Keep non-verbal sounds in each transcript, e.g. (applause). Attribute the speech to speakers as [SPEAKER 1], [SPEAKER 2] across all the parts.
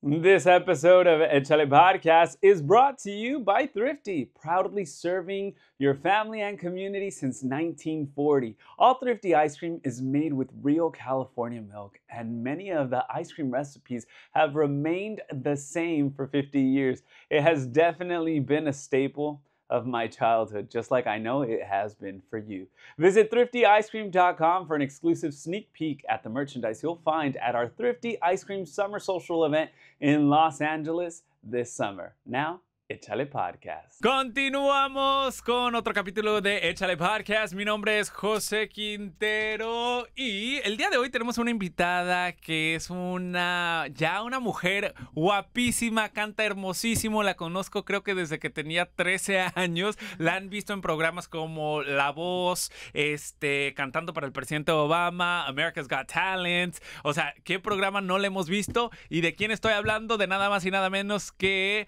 [SPEAKER 1] This episode of Echale Podcast is brought to you by Thrifty, proudly serving your family and community since 1940. All Thrifty ice cream is made with real California milk, and many of the ice cream recipes have remained the same for 50 years. It has definitely been a staple of my childhood, just like I know it has been for you. Visit thriftyicecream.com for an exclusive sneak peek at the merchandise you'll find at our Thrifty Ice Cream Summer Social event in Los Angeles this summer. Now, Échale Podcast. Continuamos con otro capítulo de Échale Podcast. Mi nombre es José Quintero y el día de hoy tenemos una invitada que es una, ya una mujer guapísima, canta hermosísimo, la conozco creo que desde que tenía 13 años, la han visto en programas como La Voz, este, cantando para el presidente Obama, America's Got Talent, o sea, ¿qué programa no le hemos visto? ¿Y de quién estoy hablando? De nada más y nada menos que...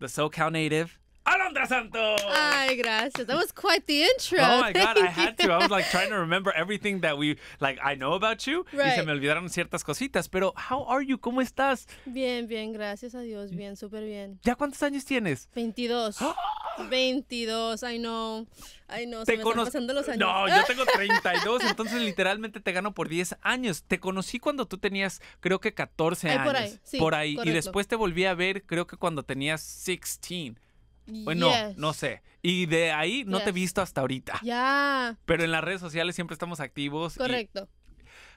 [SPEAKER 1] the SoCal native
[SPEAKER 2] Alondra Santos. Ay, gracias. That was quite the intro. Oh my god, I
[SPEAKER 1] had to. I was like trying to remember everything that we like I know about you. Y se me olvidaron ciertas cositas, pero how are you? ¿Cómo estás?
[SPEAKER 2] Bien, bien, gracias a Dios, bien, súper bien.
[SPEAKER 1] ¿Ya cuántos años tienes?
[SPEAKER 2] 22. 22, Ay, no. Ay, no, te se me están pasando los años. No, (laughs) yo tengo
[SPEAKER 1] 32, entonces literalmente te gano por 10 años. Te conocí cuando tú tenías, creo que 14 años. Por ahí, sí, por ahí. Y después te volví a ver, creo que cuando tenías 16. Bueno, no sé. Y de ahí no te he visto hasta ahorita.
[SPEAKER 2] Ya.
[SPEAKER 1] Pero en las redes sociales siempre estamos activos. Correcto.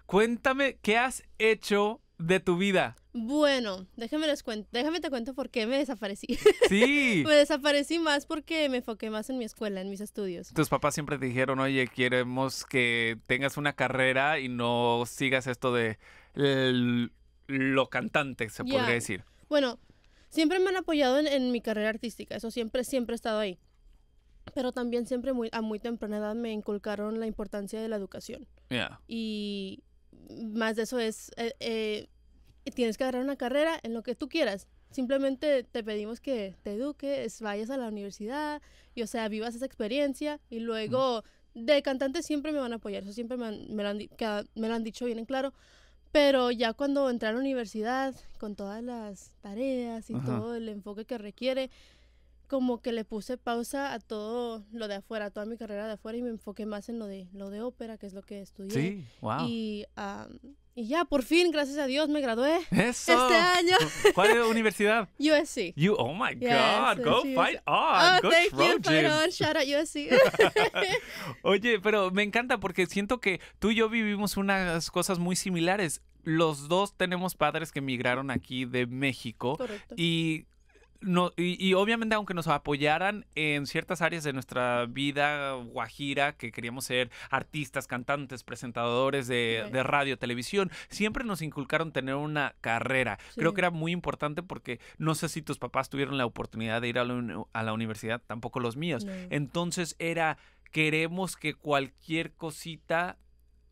[SPEAKER 1] Cuéntame, ¿qué has hecho de tu vida?
[SPEAKER 2] Bueno, déjame, les déjame te cuento por qué me desaparecí. (laughs)
[SPEAKER 1] Sí. me
[SPEAKER 2] desaparecí más porque me enfoqué más en mi escuela, en mis estudios.
[SPEAKER 1] Tus papás siempre te dijeron, oye, queremos que tengas una carrera y no sigas esto de lo cantante, se podría decir.
[SPEAKER 2] Bueno, siempre me han apoyado en, mi carrera artística, eso siempre, siempre he estado ahí. Pero también siempre a muy temprana edad me inculcaron la importancia de la educación. Y más de eso es, eh, eh, tienes que agarrar una carrera en lo que tú quieras. Simplemente te pedimos que te eduques, vayas a la universidad y, o sea, vivas esa experiencia y luego... Mm. De cantante siempre me van a apoyar, eso siempre me, me, han, me lo han dicho bien en claro pero ya cuando entré a la universidad, con todas las tareas y todo el enfoque que requiere, como que le puse pausa a todo lo de afuera, a toda mi carrera de afuera y me enfoqué más en lo de lo de ópera, que es lo que estudié. Sí, wow. Y um, y ya, por fin, gracias a Dios, me gradué. Este año. (laughs)
[SPEAKER 1] ¿Cuál la universidad? USC. oh my God, go fight on. Oh, go thank you, fight on.
[SPEAKER 2] Shout USC. (laughs)
[SPEAKER 1] (laughs) Oye, pero me encanta porque siento que tú y yo vivimos unas cosas muy similares los dos tenemos padres que emigraron aquí de México Correcto. y y, obviamente aunque nos apoyaran en ciertas áreas de nuestra vida guajira, que queríamos ser artistas, cantantes, presentadores de, radio, televisión, siempre nos inculcaron tener una carrera. Creo que era muy importante porque no sé si tus papás tuvieron la oportunidad de ir a la, universidad, tampoco los míos. Entonces era, queremos que cualquier cosita...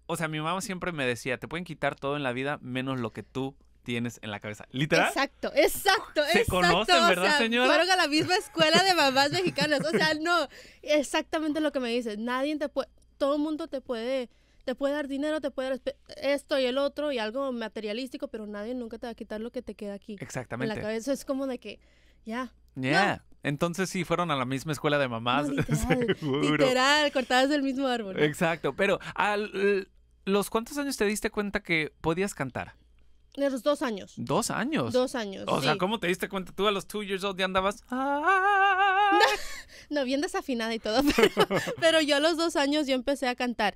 [SPEAKER 1] O sea, mi mamá siempre me decía, te pueden quitar todo en la vida menos lo que tú tienes en la cabeza. ¿Literal? Exacto,
[SPEAKER 2] exacto, Se conocen, ¿verdad, o Fueron a la (laughs) misma escuela de mamás mexicanas. O sea, no, exactamente lo que me dices. Nadie te puede, todo el mundo te puede, te puede dar dinero, te puede dar esto y el otro y algo materialístico, pero nadie nunca te va a quitar lo que te queda aquí.
[SPEAKER 1] Exactamente. En la cabeza
[SPEAKER 2] es como de que, ya.
[SPEAKER 1] ya. Entonces sí, fueron a la misma escuela de mamás. (laughs) literal, literal,
[SPEAKER 2] cortadas del mismo árbol.
[SPEAKER 1] Exacto, pero al, los cuántos años te diste cuenta que podías cantar?
[SPEAKER 2] De los dos años.
[SPEAKER 1] ¿Dos años? Dos años. O sea, ¿cómo te diste cuenta tú a los two years old ya andabas?
[SPEAKER 2] (laughs) No, bien desafinada y todo, (laughs) pero, yo a los dos años yo empecé a cantar.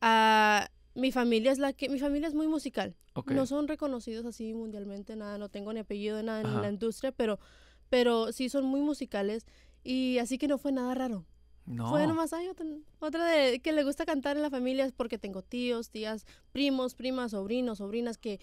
[SPEAKER 2] Ah, mi familia es la que, mi familia es muy musical. No son reconocidos así mundialmente, nada, no tengo ni apellido de nada en la industria, pero, pero sí son muy musicales y así que no fue nada raro.
[SPEAKER 1] No. Fue nomás,
[SPEAKER 2] otra de, que le gusta cantar en la familia es porque tengo tíos, tías, primos, primas, sobrinos, sobrinas que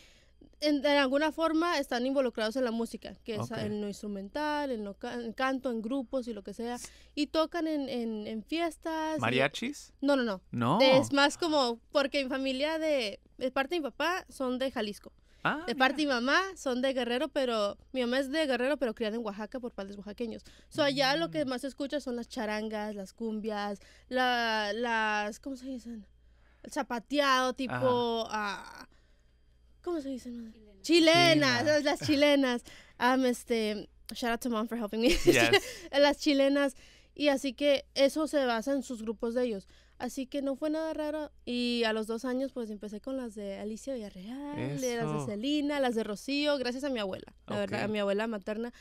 [SPEAKER 2] en, de alguna forma están involucrados en la música, que es en lo instrumental, en lo canto, en grupos y lo que sea. Y tocan en, fiestas. ¿Mariachis? no, no, no.
[SPEAKER 1] No. Es
[SPEAKER 2] más como, porque mi familia de, de parte de mi papá son de Jalisco. Ah, de parte de mi mamá son de Guerrero, pero mi mamá es de Guerrero, pero criada en Oaxaca por padres oaxaqueños. So, allá lo que mm. más se escucha son las charangas, las cumbias, la, las, ¿cómo se dicen? zapateado, tipo... Ah, ¿Cómo se dice? Chilenas. las chilenas. Um, este, shout out to mom for helping me. (laughs) las chilenas. Y así que eso se basa en sus grupos de ellos. Así que no fue nada raro. Y a los dos años, pues empecé con las de Alicia Villarreal, las de Celina, las de Rocío, gracias a mi abuela, la verdad, a mi abuela materna.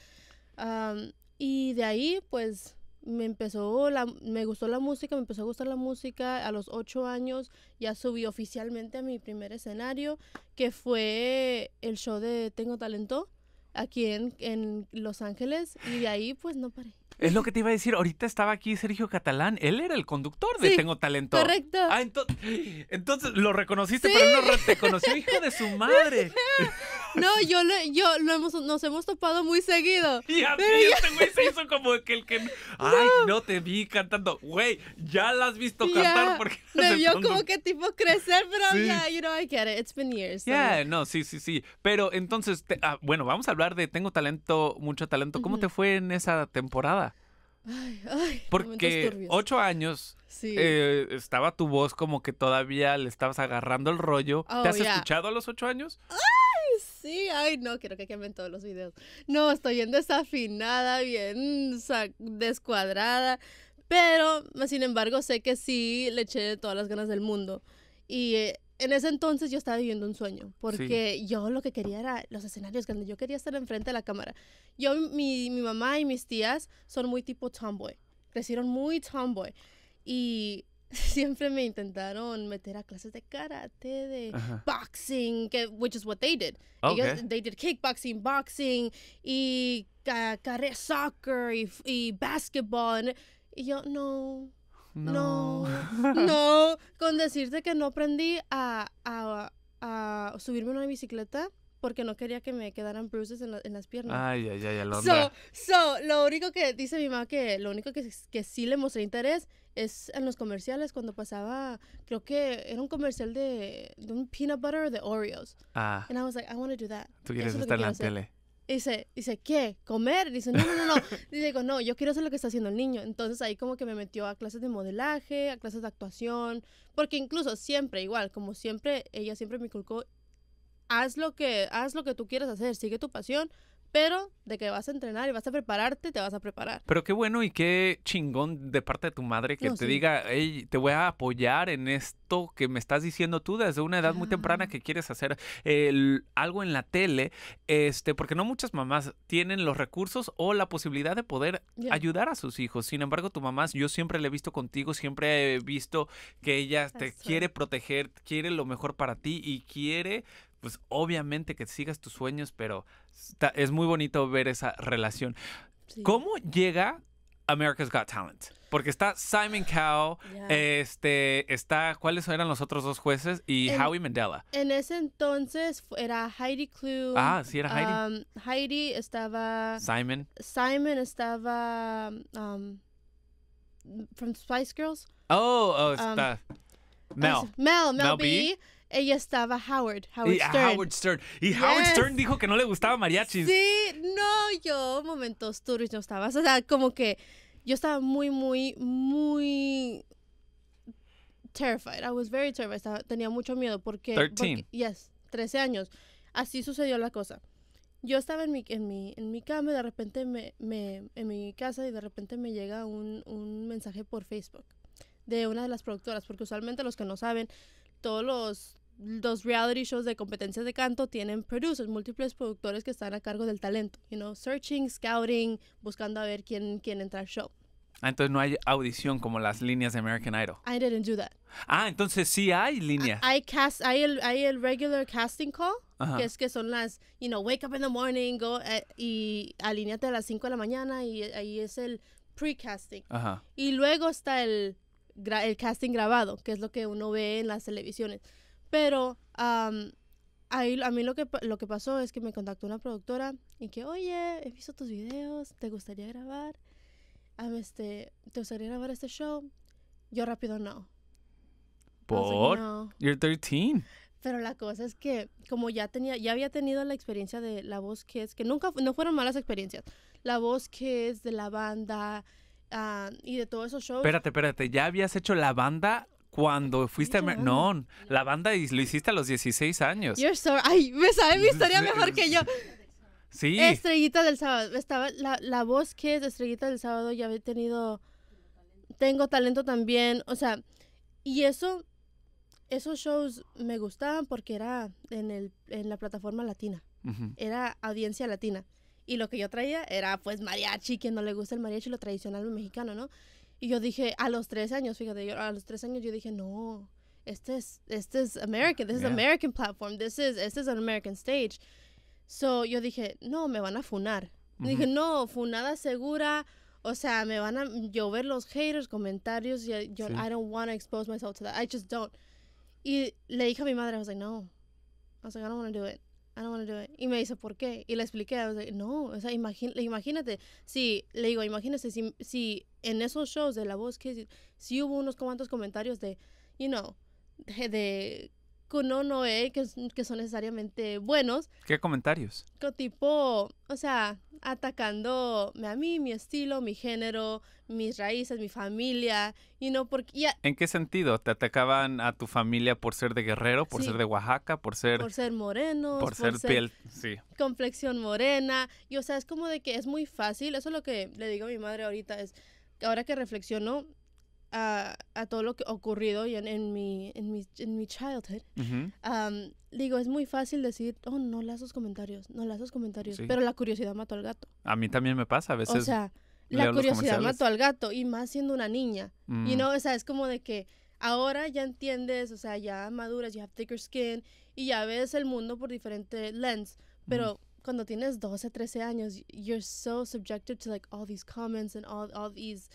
[SPEAKER 2] Um, y de ahí, pues me empezó la, me gustó la música, me empezó a gustar la música a los ocho años, ya subí oficialmente a mi primer escenario, que fue el show de Tengo Talento aquí en, en Los Ángeles, y de ahí pues no paré.
[SPEAKER 1] Es lo que te iba a decir. Ahorita estaba aquí Sergio Catalán. Él era el conductor de Tengo Talento. Correcto.
[SPEAKER 2] Ah, (gasps) entonces
[SPEAKER 1] lo reconociste, pero no te conoció, hijo de su madre. (laughs)
[SPEAKER 2] No, yo, lo, yo lo hemos, nos hemos topado muy seguido. (laughs) Y a mí ya... este
[SPEAKER 1] güey se hizo como que el que. (laughs) Ay, no te vi cantando. Güey, ya la has visto cantar porque. Me vio como
[SPEAKER 2] que tipo crecer, pero ya, you know, I get it. It's been years.
[SPEAKER 1] no, sí, sí, sí. Pero entonces, ah, bueno, vamos a hablar de Tengo Talento, mucho talento. ¿Cómo te fue en esa temporada?
[SPEAKER 2] Ay, ay,
[SPEAKER 1] Porque ocho años sí. Eh, estaba tu voz como que todavía le estabas agarrando el rollo. Oh, ¿Te has escuchado a los ocho años?
[SPEAKER 2] Ay, sí, ay, no, quiero que quemen todos los videos. No, estoy bien desafinada, bien descuadrada. Pero, sin embargo, sé que sí le eché todas las ganas del mundo. Y eh, en ese entonces yo estaba viviendo un sueño, porque yo lo que quería era los escenarios grandes, yo quería estar enfrente de la cámara. Yo, mi, mi mamá y mis tías son muy tipo tomboy, crecieron muy tomboy y (laughs) siempre me intentaron meter a clases de karate, de boxing, que, which is what they did. Ah, Ellos, they did kickboxing, boxing y soccer y, y basketball. Y yo, no, no. (laughs) No, con decirte que no aprendí a, subirme una bicicleta porque no quería que me quedaran bruises en, en las piernas. Ay, ay, ay, la So, so, lo único que dice mi mamá que lo único que, que sí le mostré interés es en los comerciales cuando pasaba, creo que era un comercial de, un peanut butter de Oreos. Ah. And I was like, I want to do that. Tú quieres estar en la tele dice, dice, ¿qué? ¿Comer? Dice, no, no, no, no. (laughs) Y digo, no, yo quiero hacer lo que está haciendo el niño. Entonces ahí como que me metió a clases de modelaje, a clases de actuación, porque incluso siempre, igual, como siempre, ella siempre me inculcó, haz lo que, haz lo que tú quieras hacer, sigue tu pasión, pero de que vas a entrenar y vas a prepararte, te vas a preparar.
[SPEAKER 1] Pero qué bueno y qué chingón de parte de tu madre que te diga, te voy a apoyar en esto que me estás diciendo tú desde una edad muy temprana que quieres hacer algo en la tele, este, porque no muchas mamás tienen los recursos o la posibilidad de poder ayudar a sus hijos. Sin embargo, tu mamá, yo siempre la he visto contigo, siempre he visto que ella te quiere proteger, quiere lo mejor para ti y quiere pues obviamente que sigas tus sueños, pero es muy bonito ver esa relación. ¿Cómo llega America's Got Talent? Porque está Simon Cowell, este, está, ¿cuáles eran los otros dos jueces? Y Howie Mandela.
[SPEAKER 2] En ese entonces era Heidi Klum. Ah, sí, era Heidi. Um, Heidi estaba... Simon. Simon estaba... Um, from Spice Girls.
[SPEAKER 1] Oh, oh um, está... Ah,
[SPEAKER 2] Mel. Mel. Mel. B ella estaba Howard, Howard
[SPEAKER 1] Stern. Y Howard Stern dijo que no le gustaba mariachis.
[SPEAKER 2] Sí, no, yo momentos tú no estabas, O sea, como que yo estaba muy, muy, muy terrified. I was very terrified. tenía mucho miedo porque, 13. Yes, 13 años. Así sucedió la cosa. Yo estaba en mi, en mi, en mi cama y de repente me, en mi casa y de repente me llega un mensaje por Facebook de una de las productoras, porque usualmente los que no saben, todos los los reality shows de competencias de canto tienen producers, múltiples productores que están a cargo del talento, you know, searching, scouting, buscando a ver quién, quién entra al show.
[SPEAKER 1] Ah, entonces no hay audición como las líneas de American Idol.
[SPEAKER 2] I didn't do that.
[SPEAKER 1] Ah, entonces sí hay líneas.
[SPEAKER 2] Hay, cast, hay, el, regular casting call, que es que son las, you know, wake up in the morning, go, eh, y alíñate a las 5 de la mañana, y ahí es el pre-casting. Y luego está el, el casting grabado, que es lo que uno ve en las televisiones. Pero ahí, a mí lo que, lo que pasó es que me contactó una productora y que, oye, he visto tus videos, ¿te gustaría grabar? este, ¿Te gustaría grabar este show? Yo rápido no. ¿Por? no.
[SPEAKER 1] You're 13.
[SPEAKER 2] Pero la cosa es que como ya tenía, ya había tenido la experiencia de La Voz que es que nunca, no fueron malas experiencias. La Voz que es de la banda ah, y de todos esos shows. Espérate,
[SPEAKER 1] espérate, ¿ya habías hecho la banda cuando fuiste a... No, la banda y lo hiciste a los 16 años.
[SPEAKER 2] Ay, me sabe mi historia (laughs) mejor que yo. Sí. Estrellita del sábado. Estaba la, la voz que es Estrellita del sábado. Ya había tenido... Tengo talento también. O sea, y eso... Esos shows me gustaban porque era en, el, en la plataforma latina. Era audiencia latina. Y lo que yo traía era pues mariachi. Quien no le gusta el mariachi, lo tradicional mexicano, ¿no? Y yo dije, a los tres años, fíjate, yo, a los tres años yo dije, no, este es, este es American, this is American platform, this is, este es an American stage. So yo dije, no, me van a funar. Dije, no, funada segura, o sea, me van a llover los haters, comentarios, yo, I don't want to expose myself to that, I just don't. Y le dije a mi madre, I was like, no, I was like, I don't want to do it. I don't want to do it. Y me dice, ¿por qué? Y le expliqué, I was like, no, o sea, imagínate, si, le digo, imagínate si, si en esos shows de La Voz que sí hubo unos cuantos comentarios de, you know, de, de no, no, eh, que, que, son necesariamente buenos.
[SPEAKER 1] ¿Qué comentarios?
[SPEAKER 2] Tipo, o sea, atacando a mí, mi estilo, mi género, mis raíces, mi familia, y no porque...
[SPEAKER 1] ¿En qué sentido? ¿Te atacaban a tu familia por ser de Guerrero, por ser de Oaxaca, por ser... Por
[SPEAKER 2] ser moreno, por, ser, piel, sí. Complexión morena, y o sea, es como de que es muy fácil, eso es lo que le digo a mi madre ahorita, es ahora que reflexiono a, todo lo que ha ocurrido en, mi, childhood, digo, es muy fácil decir, oh, no las los comentarios, no leas los comentarios, pero la curiosidad mató al gato.
[SPEAKER 1] A mí también me pasa, a veces. O sea, la curiosidad mató
[SPEAKER 2] al gato y más siendo una niña. Y mm. no, o sea, es como de que ahora ya entiendes, o sea, ya maduras, you have thicker skin y ya ves el mundo por diferente lens, pero cuando tienes 12, 13 años, you're so subjected to like all these comments and all all these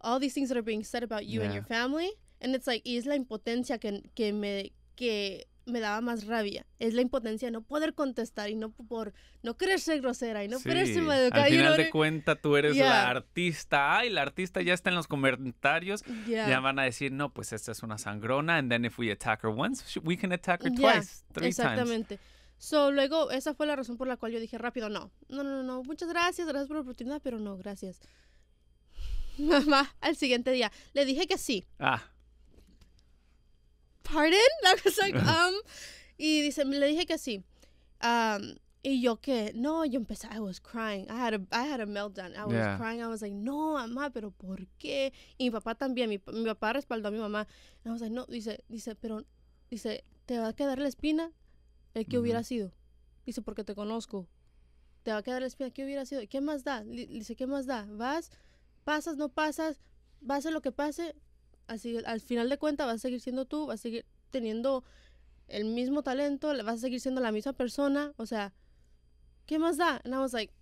[SPEAKER 2] all these things that are being said about you and your family. And it's like, y es la impotencia que, que me que me daba más rabia. Es la impotencia de no poder contestar y no por no querer ser grosera y no querer ser Al final de cuenta
[SPEAKER 1] tú eres la artista. Ay, la artista ya está en los comentarios. Ya van a decir, no, pues esta es una sangrona. And then if we attack her once, we can attack her twice, three Exactamente.
[SPEAKER 2] So, luego, esa fue la razón por la cual yo dije rápido, no, no, no, no, muchas gracias, gracias por la oportunidad, pero no, gracias. (laughs) Mamá, al siguiente día, le dije que sí. Ah. Pardon? (laughs) (laughs) Um". y dice, le dije que sí. Um, y yo ¿qué? no, yo empecé, I was crying. I had a, I had a meltdown. I was crying. I was like, no, mamá, pero ¿por qué? Y mi papá también, mi, papá respaldó a mi mamá. I was like, no, dice, dice, pero, dice, ¿te va a quedar la espina? el que hubiera sido. Dice, porque te conozco. Te va a quedar la espina, ¿qué hubiera sido? ¿Qué más da? dice, ¿qué más da? Vas, pasas, no pasas, va a ser lo que pase. Así, al final de cuentas vas a seguir siendo tú, vas a seguir teniendo el mismo talento, vas a seguir siendo la misma persona. O sea, ¿qué más da? And I was like,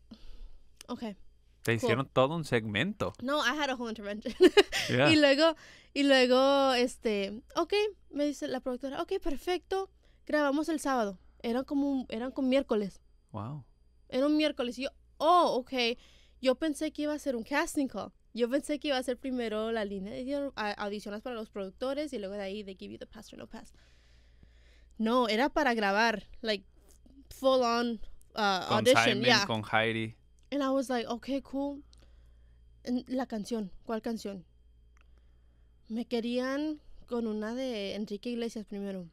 [SPEAKER 2] okay.
[SPEAKER 1] Te hicieron todo un segmento.
[SPEAKER 2] No, I had a whole intervention.
[SPEAKER 1] (laughs) y
[SPEAKER 2] luego, y luego, este, ok, me dice la productora, ok, perfecto, grabamos el sábado eran como, eran como miércoles. Wow. Era un miércoles. Y yo, oh, ok. Yo pensé que iba a ser un casting call. Yo pensé que iba a ser primero la línea de audiciones para los productores y luego de ahí they give you the pass or no pass. No, era para grabar, like full on uh, con audition. yeah. Con Heidi. And I was like, okay, cool. La canción, ¿cuál canción? Me querían con una de Enrique Iglesias primero.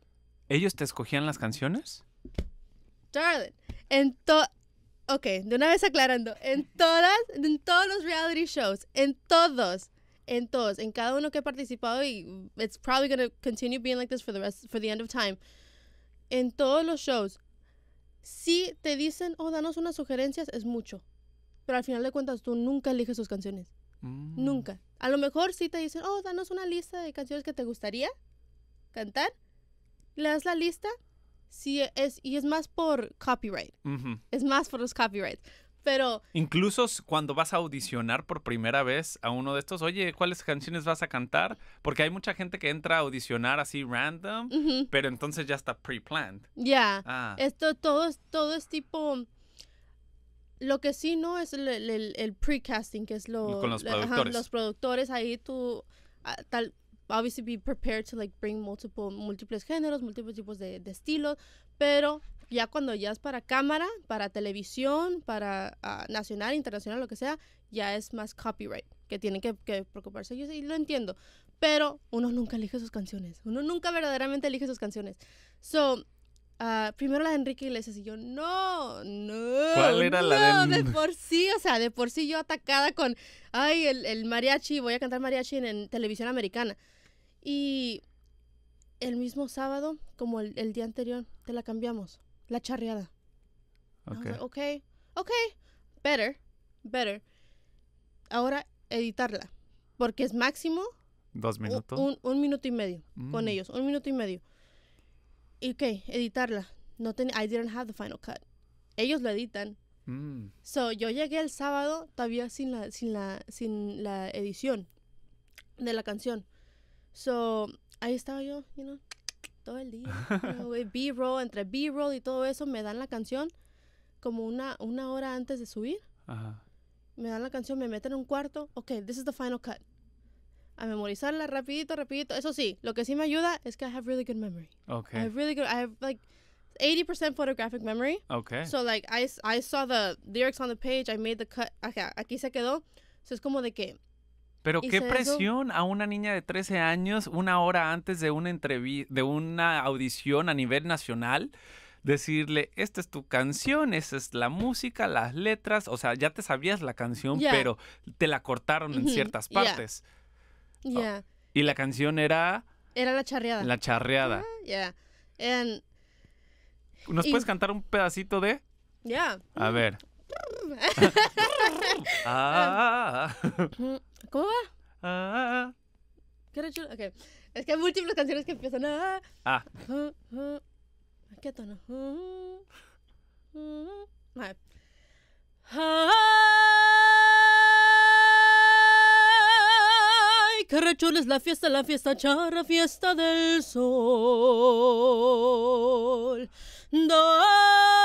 [SPEAKER 1] ¿Ellos te escogían las canciones?
[SPEAKER 2] darling, en todo... Ok, de una vez aclarando, en todas, en todos los reality shows, en todos, en todos, en cada uno que he participado y it's probably going continue being like this for the rest, for the end of time. En todos los shows, si te dicen, oh, danos unas sugerencias, es mucho. Pero al final de cuentas, tú nunca eliges sus canciones. Mm. Nunca. A lo mejor si te dicen, oh, danos una lista de canciones que te gustaría cantar. Le das la lista, Sí, es, y es más por copyright. Es más por los copyrights. Pero.
[SPEAKER 1] Incluso cuando vas a audicionar por primera vez a uno de estos, oye, ¿cuáles canciones vas a cantar? Porque hay mucha gente que entra a audicionar así random, pero entonces ya está pre-planned. Ya. Ah.
[SPEAKER 2] Esto todo, todo es tipo. Lo que sí no es el, el, pre-casting, que es lo. los productores. los productores, ahí tú. Ah, tal, obviously be prepared to like bring multiple, múltiples géneros, múltiples tipos de, estilos, pero ya cuando ya es para cámara, para televisión, para ah, nacional, internacional, lo que sea, ya es más copyright, que tienen que, preocuparse. Yo y lo entiendo, pero uno nunca elige sus canciones, uno nunca verdaderamente elige sus canciones. So, ah, primero la de Enrique Iglesias y yo, no, no. ¿Cuál era no, la de... por sí, o sea, de por sí yo atacada con, ay, el, mariachi, voy a cantar mariachi en televisión americana. Y el mismo sábado, como el, día anterior, te la cambiamos. La charreada. Ok. ok, better, better. Ahora editarla. Porque es máximo.
[SPEAKER 1] Dos minutos.
[SPEAKER 2] Un, minuto y medio con mm. ellos. Un minuto y medio. Y ok, editarla. No ten, I didn't have the final cut. Ellos lo editan. Mm. So, yo llegué el sábado todavía sin la, sin la, sin la edición de la canción. So, ahí estaba yo, you know, todo el día. (laughs) B-roll, entre B-roll y todo eso, me dan la canción como una, una hora antes de subir. Ajá. Me dan la canción, me meten en un cuarto. Ok, this is the final cut. A memorizarla rapidito, rapidito. Eso sí, lo que sí me ayuda es que I have really good memory. Okay. I have really good, I have like 80% photographic memory. Okay. So like I, I saw the lyrics on the page, I made the cut. aquí se quedó. So es como de que pero qué presión
[SPEAKER 1] a una niña de 13 años una hora antes de una de una audición a nivel nacional, decirle, esta es tu canción, esa es la música, las letras, o sea, ya te sabías la canción, pero te la cortaron en ciertas partes. Ya. Oh, y la canción era...
[SPEAKER 2] Era la charreada.
[SPEAKER 1] La charreada.
[SPEAKER 2] Ah, ¿Nos puedes
[SPEAKER 1] cantar un pedacito de? Ya. A ver.
[SPEAKER 2] (laughs) (laughs)
[SPEAKER 1] ah.
[SPEAKER 2] ¿Cómo va? Ah, ah, ah. ¿Qué chulo? Okay. Es que hay múltiples canciones que empiezan Ah, Ah. ah, ah. ¿Qué tono? Ay, qué rechules es la fiesta, la fiesta charra, fiesta del sol. No.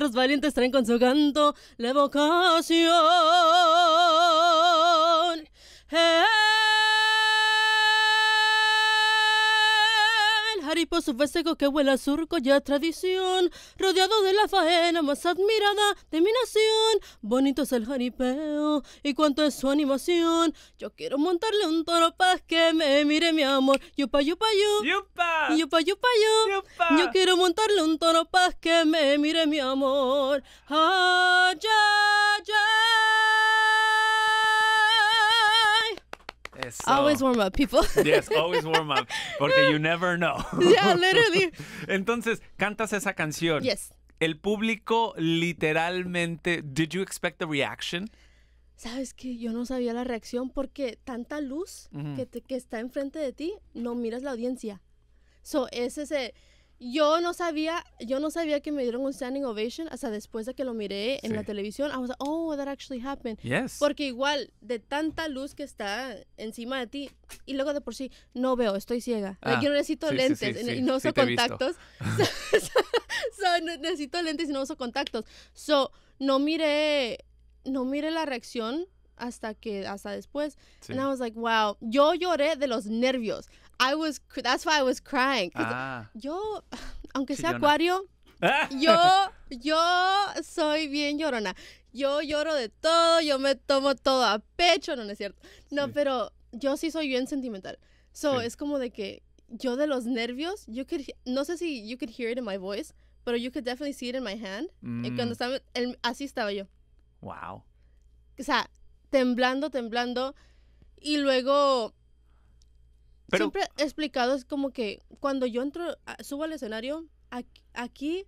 [SPEAKER 2] los valientes traen con su canto la vocación. Eh, por su festejo que huele a surco ya tradición, rodeado de la faena más admirada de mi nación. Bonito es el jaripeo y cuánto es su animación. Yo quiero montarle un toro para que me mire mi amor. Yupa, yupa, yo. Yupa. Yupa, yupa, yo. Yupa. Yo quiero montarle un toro para que me mire mi amor. Ah, ya, ya. Uh, always warm up, people. (laughs) Yes, always
[SPEAKER 1] warm up, porque you never know. (laughs) Yeah, literally. (laughs) Entonces, cantas esa canción. Yes. El público literalmente, did you expect the reaction?
[SPEAKER 2] Sabes que yo no sabía la reacción porque tanta luz que, está enfrente de ti, no miras la audiencia. So, es ese yo no sabía, yo no sabía que me dieron un standing ovation hasta después de que lo miré en la televisión. I was like, oh, that actually happened. Yes. Porque igual, de tanta luz que está encima de ti, y luego de por sí, no veo, estoy ciega. Ah, yo no necesito lentes y no uso contactos. (laughs) so, necesito lentes y no uso contactos. So, no miré, no miré la reacción hasta que hasta después. And I was like, wow, yo lloré de los nervios. I was, that's why I was crying. Ah. Yo, aunque sea acuario, (laughs) yo, yo soy bien llorona. Yo lloro de todo, yo me tomo todo a pecho, no, es cierto. No, pero yo sí soy bien sentimental. So, es como de que yo de los nervios, you could, no sé si you could hear it in my voice, pero you could definitely see it in my hand. Y eh, mm. cuando estaba, así estaba yo. Wow. O sea, temblando, temblando. Y luego Siempre explicado, es como que cuando yo entro, subo al escenario, aquí,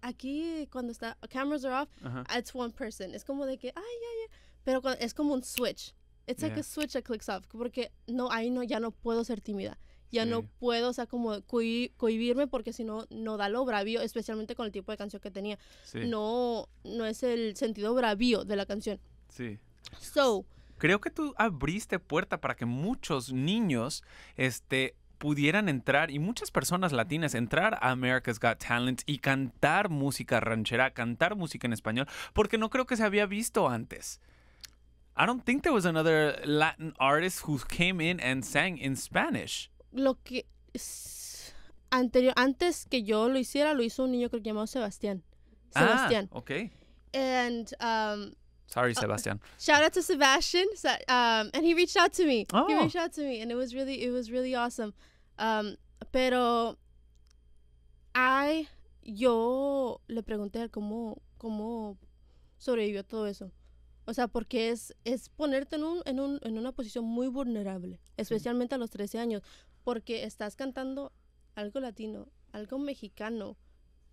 [SPEAKER 2] aquí cuando está, cameras are off, it's one person. Es como de que, ay, ay, ay. Pero es como un switch. It's like a switch that clicks off. Porque no, ahí no, ya no puedo ser tímida. Ya no puedo, o sea, como cohibirme porque si no, no da lo bravío, especialmente con el tipo de canción que tenía. No, no es el sentido bravío de la canción. Sí. So,
[SPEAKER 1] creo que tú abriste puerta para que muchos niños este, pudieran entrar y muchas personas latinas entrar a America's Got Talent y cantar música ranchera, cantar música en español, porque no creo que se había visto antes. I don't think there was another Latin artist who came in and sang in Spanish.
[SPEAKER 2] Lo que anterior, antes que yo lo hiciera, lo hizo un niño que que llamado Sebastián. Ah, Sebastián. Ah, okay. And um,
[SPEAKER 1] Sorry, uh, Sebastian.
[SPEAKER 2] shout out to Sebastian, um, and he reached out to me. Oh. He reached out to me, and it was really, it was really awesome. Um, pero, I, yo le pregunté cómo, cómo sobrevivió todo eso. O sea, porque es, es ponerte en, un, en, un, en una posición muy vulnerable, especialmente a los 13 años, porque estás cantando algo latino, algo mexicano,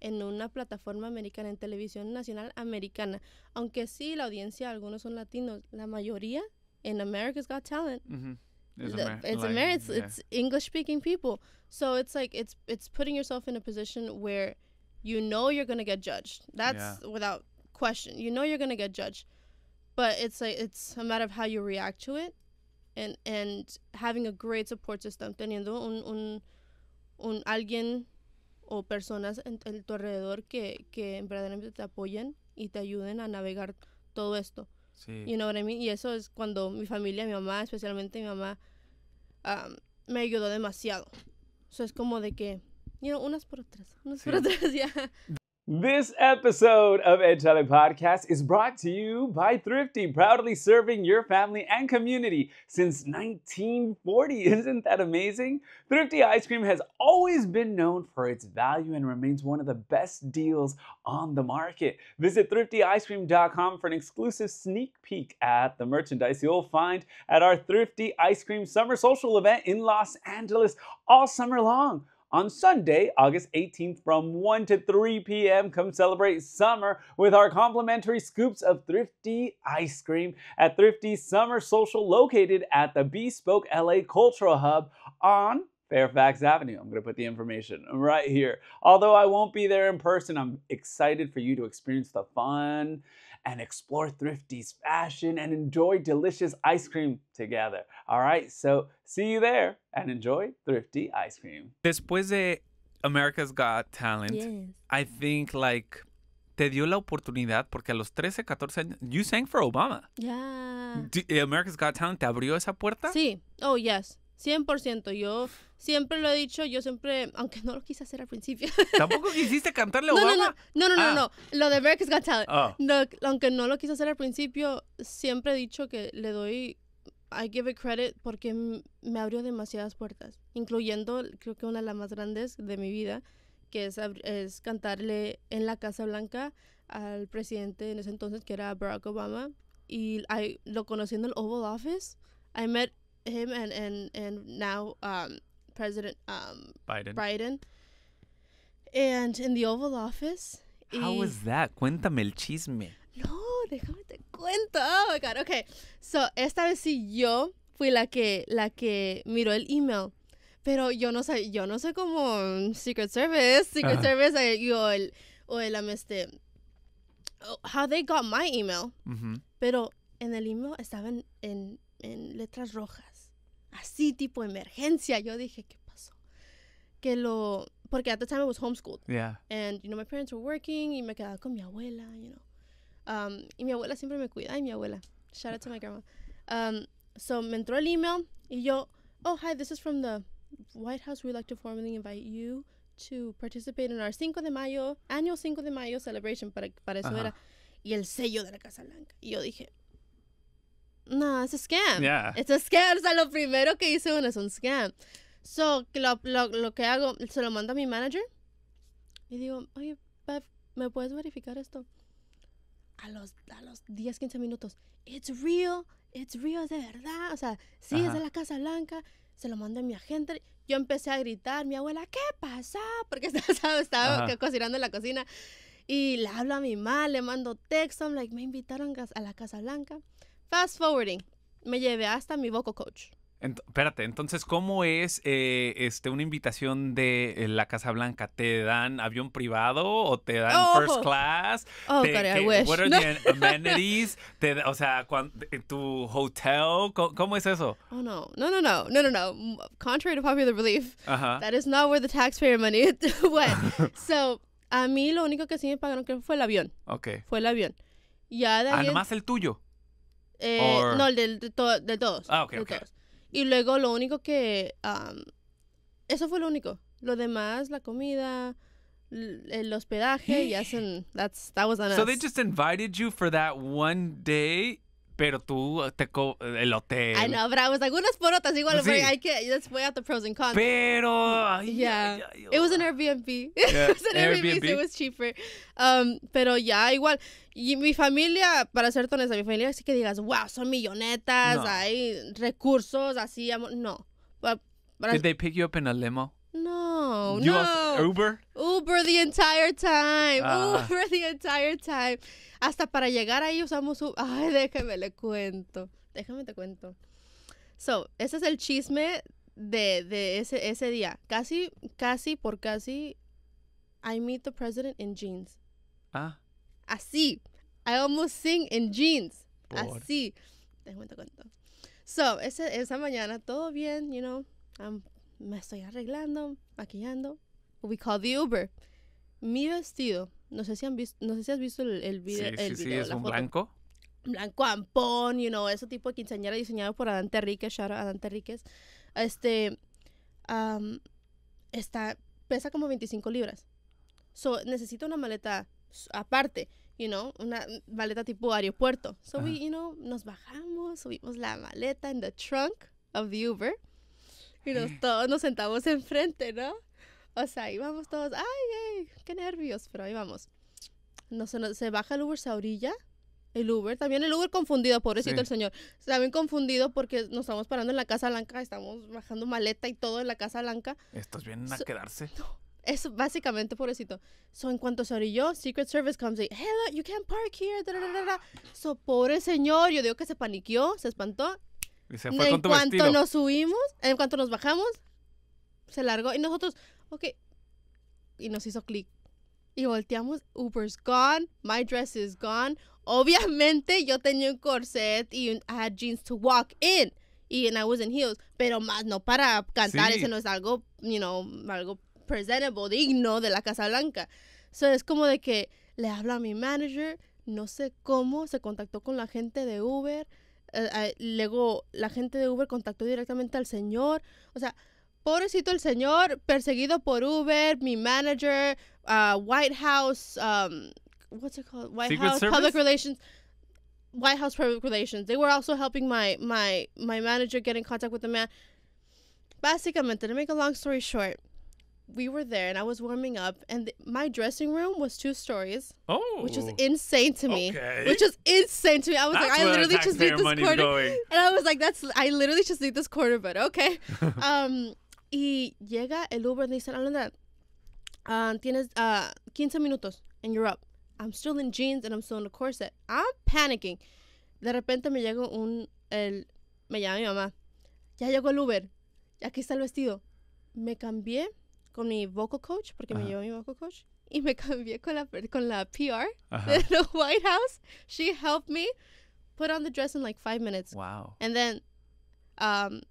[SPEAKER 2] en una plataforma americana, en televisión nacional americana. Aunque sí, la audiencia, algunos son latinos, la mayoría en America's Got Talent.
[SPEAKER 1] Mm It's, it's,
[SPEAKER 2] English speaking people. So it's like it's it's putting yourself in a position where you know you're gonna get judged. That's without question. You know you're gonna get judged, but it's like it's a matter of how you react to it, and and having a great support system, teniendo un un un alguien o personas en, tu alrededor que, que, verdaderamente te apoyen y te ayuden a navegar todo esto. Y eso es cuando mi familia, mi mamá, especialmente mi mamá, me ayudó demasiado. Eso es como de que, you unas por otras, unas por otras (laughs) ya.
[SPEAKER 1] This episode of Edtale Podcast is brought to you by Thrifty, proudly serving your family and community since 1940. (laughs) Isn't that amazing? Thrifty ice cream has always been known for its value and remains one of the best deals on the market. Visit thriftyice.cream.com for an exclusive sneak peek at the merchandise you'll find at our Thrifty Ice Cream Summer Social event in Los Angeles all summer long on Sunday, August 18th from 1 to 3 p.m. Come celebrate summer with our complimentary scoops of Thrifty ice cream at Thrifty Summer Social located at the Bespoke LA Cultural Hub on Fairfax Avenue. I'm going to put the information right here. Although I won't be there in person, I'm excited for you to experience the fun and explore Thrifty's fashion and enjoy delicious ice cream together. All right, so see you there and enjoy Thrifty ice cream. Después de America's Got Talent, yes. I think like te dio la oportunidad porque a los 13, 14 años, you sang for Obama.
[SPEAKER 2] Yeah.
[SPEAKER 1] Eh, America's Got Talent te abrió esa puerta?
[SPEAKER 2] Sí. Oh, yes. 100%. Yo siempre lo he dicho, yo siempre, aunque no lo quise hacer al principio. (laughs)
[SPEAKER 1] ¿Tampoco (laughs) quisiste cantarle a Obama?
[SPEAKER 2] No, no, no, ah. no, Lo de America's Got Talent. Ah. aunque no lo quise hacer al principio, siempre he dicho que le doy, I give it credit porque me abrió demasiadas puertas, incluyendo, creo que una de las más grandes de mi vida, que es, es cantarle en la Casa Blanca al presidente en ese entonces, que era Barack Obama. Y lo conociendo el Oval Office. I met him and and and now um, President um, Biden. Biden. And in the Oval Office. How was
[SPEAKER 1] that? Cuéntame el chisme.
[SPEAKER 2] No, déjame te cuento. Oh my God. Okay. So, esta vez sí yo fui la que, la que miró el email. Pero yo no sé, yo no sé cómo um, Secret Service, Secret Service, eh, el, o el, um, este, oh, how they got my email. Pero en el email estaban en en letras rojas. Así tipo emergencia. Yo dije, ¿qué pasó? Que lo porque at the time I was homeschooled. Yeah. And you know my parents were working y me quedaba con mi abuela, you know. Um, y mi abuela siempre me cuida, y mi abuela. Shout out to my (laughs) grandma. Um, so me entró el email y yo, oh hi, this is from the White House. We'd like to formally invite you to participate in our 5 de Mayo, annual 5 de Mayo celebration, para, eso era, y el sello de la Casa Blanca. Y yo dije, no, es un scam. Es un scam. O sea, lo primero que hice uno es un scam. So, lo, lo, lo que hago, se lo mando a mi manager y digo, oye, ¿me puedes verificar esto? A los, a los 10, 15 minutos, it's real, it's real, de verdad. O sea, sí, es de la Casa Blanca. Se lo mando a mi agente. Yo empecé a gritar, mi abuela, ¿qué pasa? (laughs) Porque (laughs) estaba, estaba cocinando en la cocina. Y le hablo a mi mamá, le mando texto, I'm like, me invitaron a la Casa Blanca. Fast forwarding, me llevé hasta mi vocal coach.
[SPEAKER 1] espérate, entonces, ¿cómo es eh, este, una invitación de eh, la Casa Blanca? ¿Te dan avión privado o te dan oh. first class? Oh, te, God, I wish. What are (laughs) the amenities? o sea, eh, ¿tu hotel? ¿Cómo, es eso?
[SPEAKER 2] Oh, no. No, no, no. No, no, no. Contrary to popular belief, that is not where the taxpayer money (laughs) went. (laughs) so, a mí lo único que sí me pagaron fue el avión. Ok. Fue el avión. Y además el tuyo. Eh, No, el de, to de, todos. Ah, ok, de Todos. Y luego lo único que... Um, eso fue lo único. Lo demás, la comida, el hospedaje, y hacen... That's, that was on So they just
[SPEAKER 1] invited you for that one day pero tú eh, te co eh, el hotel. Ay, no,
[SPEAKER 2] was Algunas por igual, hay que let's weigh out the pros and cons. Pero yeah. (laughs) It was an Airbnb. Yeah. it was an Airbnb, it was cheaper. Um, pero ya yeah, igual y mi familia, para ser honesta, mi familia así que digas, "Wow, son millonetas, hay recursos así, no." Did
[SPEAKER 1] they pick you up in a limo?
[SPEAKER 2] Oh, Uber? Uber the entire time. Ah. Uber the entire time. Hasta para llegar ahí usamos Uber. Ay, déjame le cuento. Déjame te cuento. So, ese es el chisme de, de ese, ese día. Casi, casi por casi, I meet the president in jeans. Ah. Así. I almost sing in jeans. Así. Déjame te cuento. So, ese, esa mañana todo bien, you know. I'm me estoy arreglando, maquillando. We call the Uber. Mi vestido, no sé si, han visto, has visto el, video. Sí, el es un blanco. Blanco ampón, you know, ese tipo de quinceañera diseñado por Adán Terríquez, shout out Adán Este, está, pesa como 25 libras. So, necesito una maleta aparte, you know, una maleta tipo aeropuerto. So, we, you know, nos bajamos, subimos la maleta en the trunk of the Uber. Y nos, todos nos sentamos enfrente, ¿no? O sea, íbamos todos, ay, ay, qué nervios, pero ahí vamos. No, se, baja el Uber, se orilla. El Uber, también el Uber confundido, pobrecito el señor. Está bien confundido porque nos estamos parando en la Casa Blanca, estamos bajando maleta y todo en la Casa Blanca.
[SPEAKER 1] Estos vienen a quedarse. No,
[SPEAKER 2] es básicamente, pobrecito. So, en cuanto se orilló, Secret Service comes y, hello, you can't park here. so, pobre señor, yo digo que se paniqueó, se espantó
[SPEAKER 1] y se fue en cuanto nos
[SPEAKER 2] subimos, en cuanto nos bajamos, se largó. Y nosotros, ok. Y nos hizo clic. Y volteamos, Uber's gone, my dress is gone. Obviamente yo tenía un corset y un, I had jeans to walk in. Y and I was in heels. Pero más no para cantar, ese eso no es algo, you know, algo presentable, digno de la Casa Blanca. So es como de que le habla a mi manager, no sé cómo, se contactó con la gente de Uber eh, eh, luego la gente de Uber contactó directamente al señor. O sea, pobrecito el señor, perseguido por Uber, mi manager, ah, White House, um, what's it called? White House Public Relations. White House Public Relations. They were also helping my my my manager get in contact with the man. Básicamente, to make a long story short, we were there and I was warming up, and th- my dressing room was two stories. Oh, which was insane to me. Okay. Which was insane to me. I was that's like, I literally just need this quarter, going. (laughs) and I was like, that's I literally just need this quarter, but okay. (laughs) um, y llega el Uber and they said, Alondra, uh, ah, tienes uh, ah, 15 minutos and you're up. I'm still in jeans and I'm still in a corset. I'm panicking. De repente me llega un el me llama mi mamá. Ya llegó el Uber. Aquí está el vestido. Me cambié con mi vocal coach, porque I me llevó mi vocal coach, y me (laughs) cambié con la, con la PR Ajá. de the White House. She helped me put on the dress in like five minutes. Wow. And then, um,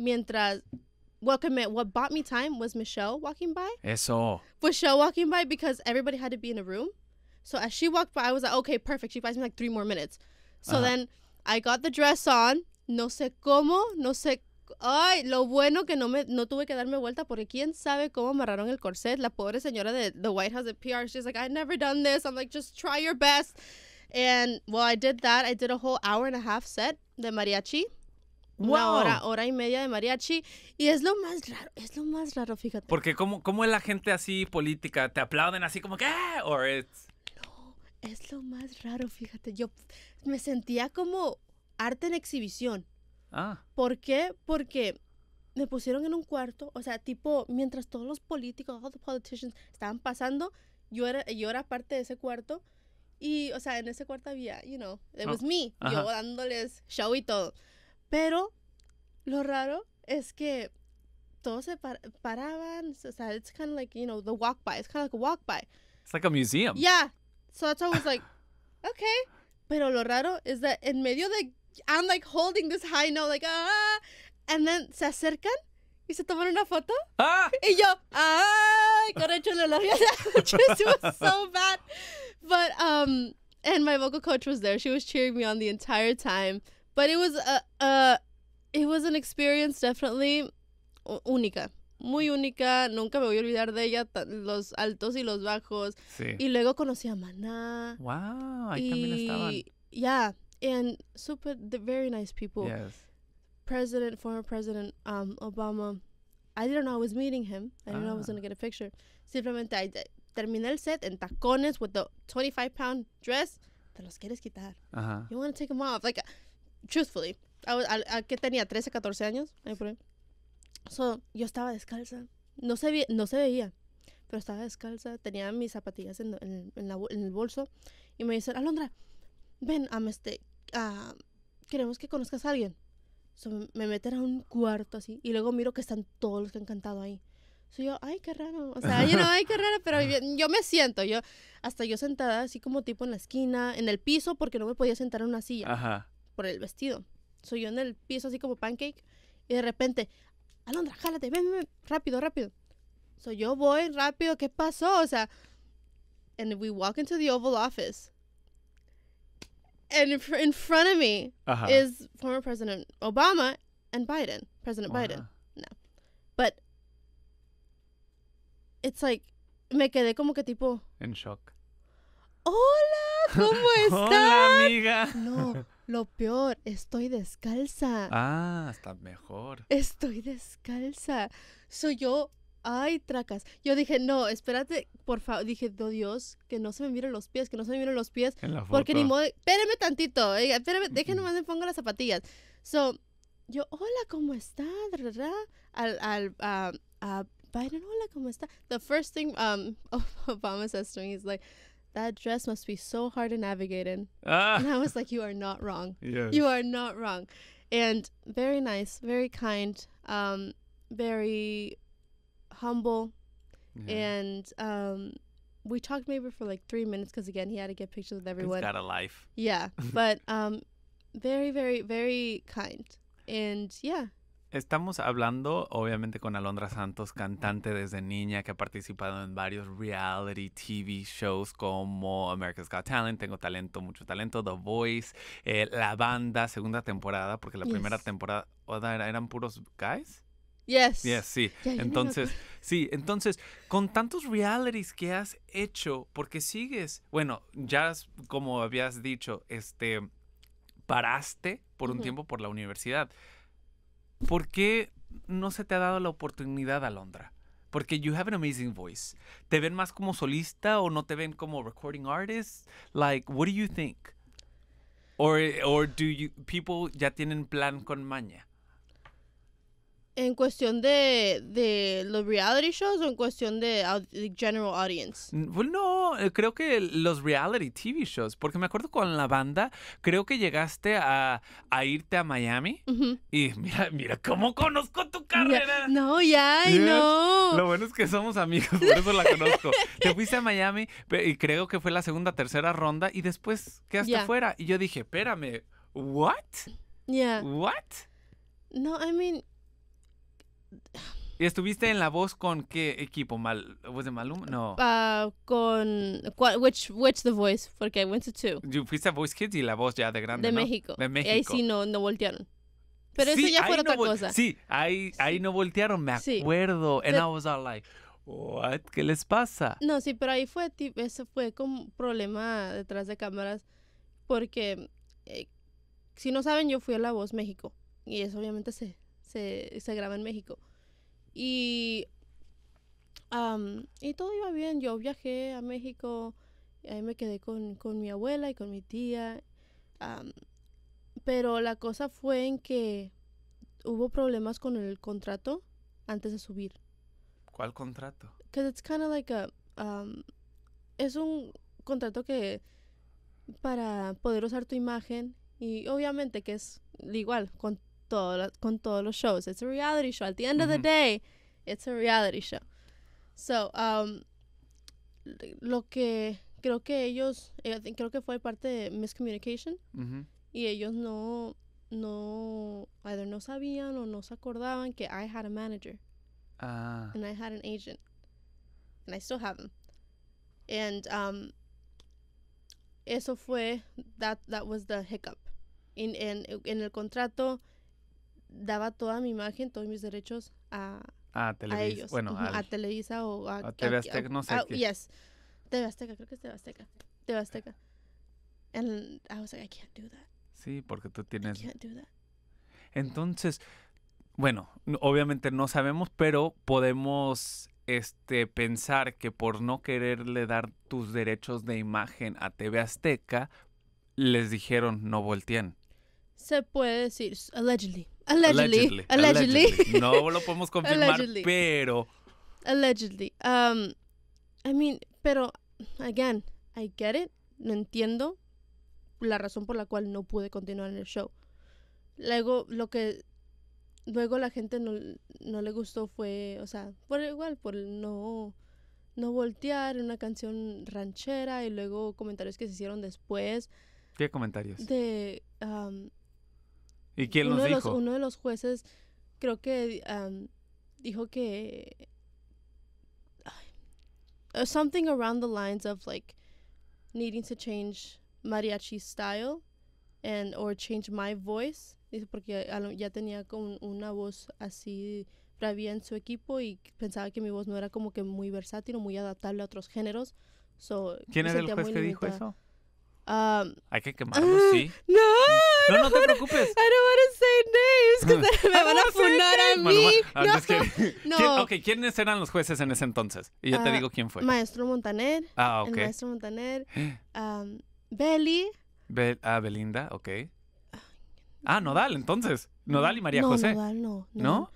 [SPEAKER 2] mientras, what, me, what bought me time was Michelle walking by. Eso. Michelle walking by because everybody had to be in a room. So as she walked by, I was like, okay, perfect. She buys me like three more minutes. So then I got the dress on. No sé cómo, no sé Ay, lo bueno que no me no tuve que darme vuelta porque quién sabe cómo amarraron el corset. La pobre señora de the White House de PR, she's like, I've never done this. I'm like, just try your best. And well, I did that. I did a whole hour and a half set de mariachi. Wow. Una hora, hora y media de mariachi. Y es lo más raro, es lo más raro, fíjate.
[SPEAKER 1] Porque como, es la gente así política, te aplauden así como que, ah", No,
[SPEAKER 2] es lo más raro, fíjate. Yo me sentía como arte en exhibición. Ah. ¿Por qué? Porque me pusieron en un cuarto, o sea, tipo, mientras todos los políticos, todos los politicians estaban pasando, yo era, yo era parte de ese cuarto. Y, o sea, en ese cuarto había, you know, it was ah, me, yo dándoles show y todo. Pero lo raro es que todos se paraban, o sea, it's kind of like, you know, the walk by, it's kind of like a walk by.
[SPEAKER 1] It's like a museum.
[SPEAKER 2] Yeah. So that's why was like, (laughs) okay. Pero lo raro es que en medio de I'm like holding this high note, like, ah. And then se acercan y se toman una foto. Ah. Y yo, ay, coracho en la it was so bad. But, um, and my vocal coach was there. She was cheering me on the entire time. But it was a, it was an experience definitely única. Muy única, nunca me voy a olvidar de ella, los altos y los bajos. Sí. Y luego conocí a Maná. Wow, ahí y... también estaban. Ya, yeah and super the very nice people. Yes. President, former President um, Obama. I didn't know I was meeting him. I didn't ah. know I was ah. gonna get a picture. Simplemente I terminé el set en tacones with the 25 pound dress. Te los quieres quitar. Uh-huh. You want to take them off. Like, truthfully, I was, I, que tenía 13, 14 años. Ahí por ahí. So, yo estaba descalza. No se, vi, no se veía, pero estaba descalza. Tenía mis zapatillas en, en, en, la, en el bolso. Y me dicen, Alondra, ven, a este, ah, queremos que conozcas a alguien. me meten a un cuarto así y luego miro que están todos los que han cantado ahí. Soy yo, ay, qué raro. O sea, yo no, ay, qué raro, pero yo, me siento, yo, hasta yo sentada así como tipo en la esquina, en el piso, porque no me podía sentar en una silla Ajá. por el vestido. Soy yo en el piso así como pancake y de repente, Alondra, jálate, ven, ven, rápido, rápido. Soy yo voy rápido, ¿qué pasó? O sea, and we walk into the Oval Office. and in front of me uh-huh. is former President Obama and Biden, President uh-huh. Biden. No, but it's like me quedé como que tipo en shock. Hola, cómo (laughs) estás? Hola, amiga. No, lo peor, estoy descalza.
[SPEAKER 1] Ah, está mejor.
[SPEAKER 2] Estoy descalza. Soy yo ay, tracas. Yo dije, no, espérate, por favor. Dije, Dios, que no se me miren los pies, que no se me miren los pies. Porque ni modo, espérame tantito, oiga, déjenme más me pongo las zapatillas. So, yo, hola, ¿cómo está? Al, al, a, a Biden, hola, ¿cómo está? The first thing um, (laughs) Obama says to me is like, that dress must be so hard to navigate in. Ah. And I was like, you are not wrong. (laughs) You are not wrong. And very nice, very kind, um, very humble, and um, we talked maybe for like three minutes because again he had to get pictures with everyone. He's got a life. Yeah, (laughs) but um, very, very, very kind, and yeah.
[SPEAKER 1] Estamos hablando, obviamente, con Alondra Santos, cantante desde niña que ha participado en varios reality TV shows como America's Got Talent, Tengo Talento, Mucho Talento, The Voice, eh, La Banda, segunda temporada, porque la primera temporada eran puros guys.
[SPEAKER 2] Yes. yes sí. entonces,
[SPEAKER 1] sí, entonces, con tantos realities que has hecho, porque sigues, bueno, ya como habías dicho, este, paraste por un tiempo por la universidad. ¿Por qué no se te ha dado la oportunidad, Alondra? Porque you have an amazing voice. ¿Te ven más como solista o no te ven como recording artist? Like, what do you think? Or, or do you, people ya tienen plan con maña?
[SPEAKER 2] en cuestión de, los reality shows o en cuestión de general audience?
[SPEAKER 1] Bueno, mm, no, eh, creo que los reality TV shows, porque me acuerdo con la banda, creo que llegaste a, irte a Miami y mira, mira, ¿cómo conozco
[SPEAKER 2] tu carrera? No, ya, no. Lo
[SPEAKER 1] bueno es que somos amigos, (laughs) por eso la conozco. Te fuiste a Miami y creo que fue la segunda, tercera ronda y después quedaste fuera. Y yo dije, espérame, ¿what? Yeah. ¿What?
[SPEAKER 2] No, I mean...
[SPEAKER 1] ¿Y estuviste en La Voz con qué equipo? Mal, ¿voz de Maluma? No.
[SPEAKER 2] Uh, con... Which, which The Voice? Porque I went to two.
[SPEAKER 1] fuiste a Voice Kids y La Voz ya de grande, De México. De México. Y ahí sí no,
[SPEAKER 2] no voltearon. Pero eso ya fue otra cosa. Sí
[SPEAKER 1] ahí, ahí no voltearon, me acuerdo. And I was like... What? ¿Qué les pasa?
[SPEAKER 2] No, sí, pero ahí fue, eso fue como problema detrás de cámaras, porque eh, si no saben, yo fui a La Voz México y eso obviamente se, se, graba en México. Y, y todo iba bien. Yo viajé a México, ahí me quedé con, mi abuela y con mi tía. pero la cosa fue en que hubo problemas con el contrato antes de subir.
[SPEAKER 1] ¿Cuál contrato?
[SPEAKER 2] Because it's kind like Um, es un contrato que. para poder usar tu imagen. Y obviamente que es igual, con, con todos los shows. It's a reality show. At the end of the day, it's a reality show. So, um, lo que creo que ellos, eh, creo que fue parte de mis communication Y ellos no, no, no sabían o no se acordaban que I had a manager. Ah. And I had an agent. And I still have them. And um, eso fue, that, that was the hiccup. En, en, en el contrato daba toda mi imagen, todos mis derechos a, Televisa, ellos. a Televisa o a, a TV Azteca, no sé. TV Azteca, creo que es TV Azteca. Azteca. I was like, I can't do that.
[SPEAKER 1] Sí, porque tú tienes... Entonces, bueno, obviamente no sabemos, pero podemos este, pensar que por no quererle dar tus derechos de imagen a TV Azteca, les dijeron no voltean.
[SPEAKER 2] Se puede decir, allegedly. Allegedly. Allegedly. No lo
[SPEAKER 1] podemos (laughs) confirmar, pero.
[SPEAKER 2] Allegedly. Um, I mean, pero, again, I get it. No entiendo la razón por la cual no pude continuar en el show. Luego, lo que. Luego la gente no, le gustó fue, o sea, por igual, por no, no voltear una canción ranchera y luego comentarios que se hicieron después.
[SPEAKER 1] ¿Qué comentarios?
[SPEAKER 2] De. Um,
[SPEAKER 1] ¿Y quién uno dijo? De los, uno
[SPEAKER 2] de los jueces creo que dijo que uh, something around the lines of like needing to change mariachi style and or change my voice dice porque ya, tenía como una voz así rabia en su equipo y pensaba que mi voz no era como que muy versátil o muy adaptable a otros géneros so, quién era el juez que dijo eso hay
[SPEAKER 1] que quemarlos, ah, sí.
[SPEAKER 2] No, no, te preocupes. I don't want to say names because (laughs) me van a ah, funar a mí. Bueno, ah, no,
[SPEAKER 1] (laughs) ¿quiénes eran los jueces en ese entonces? Y yo te digo quién fue.
[SPEAKER 2] Maestro Montaner.
[SPEAKER 1] Ah, ok. maestro
[SPEAKER 2] Montaner. Um, (gasps) Beli.
[SPEAKER 1] ah, Belinda, ok. Ah, Nodal, entonces. Nodal y María no, José. Nodal, no, no.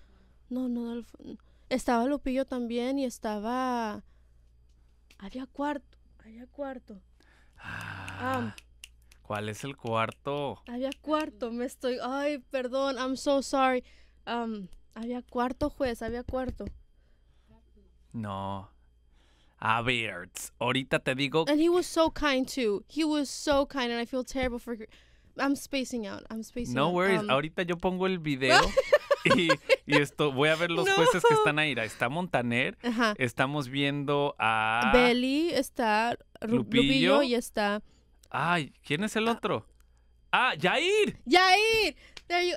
[SPEAKER 2] ¿No? No, Nodal. Estaba Lupillo también y estaba. Había cuarto. Había cuarto. Ah. Ah.
[SPEAKER 1] ¿Cuál es el cuarto?
[SPEAKER 2] Había cuarto, me estoy. Ay, perdón, I'm so sorry. Um, había cuarto juez, había cuarto.
[SPEAKER 1] No. A ah, ver, ahorita te digo. And
[SPEAKER 2] he was so kind too. He was so kind, and I feel terrible for. I'm spacing out. I'm spacing out. No worries. Um,
[SPEAKER 1] ahorita yo pongo el video. (laughs) y, esto, voy a ver los jueces que están ahí. Está Montaner. Estamos viendo a.
[SPEAKER 2] Belly, está Lupillo. y está.
[SPEAKER 1] Ay, ¿quién es el ah. otro? Ah, Jair.
[SPEAKER 2] Jair.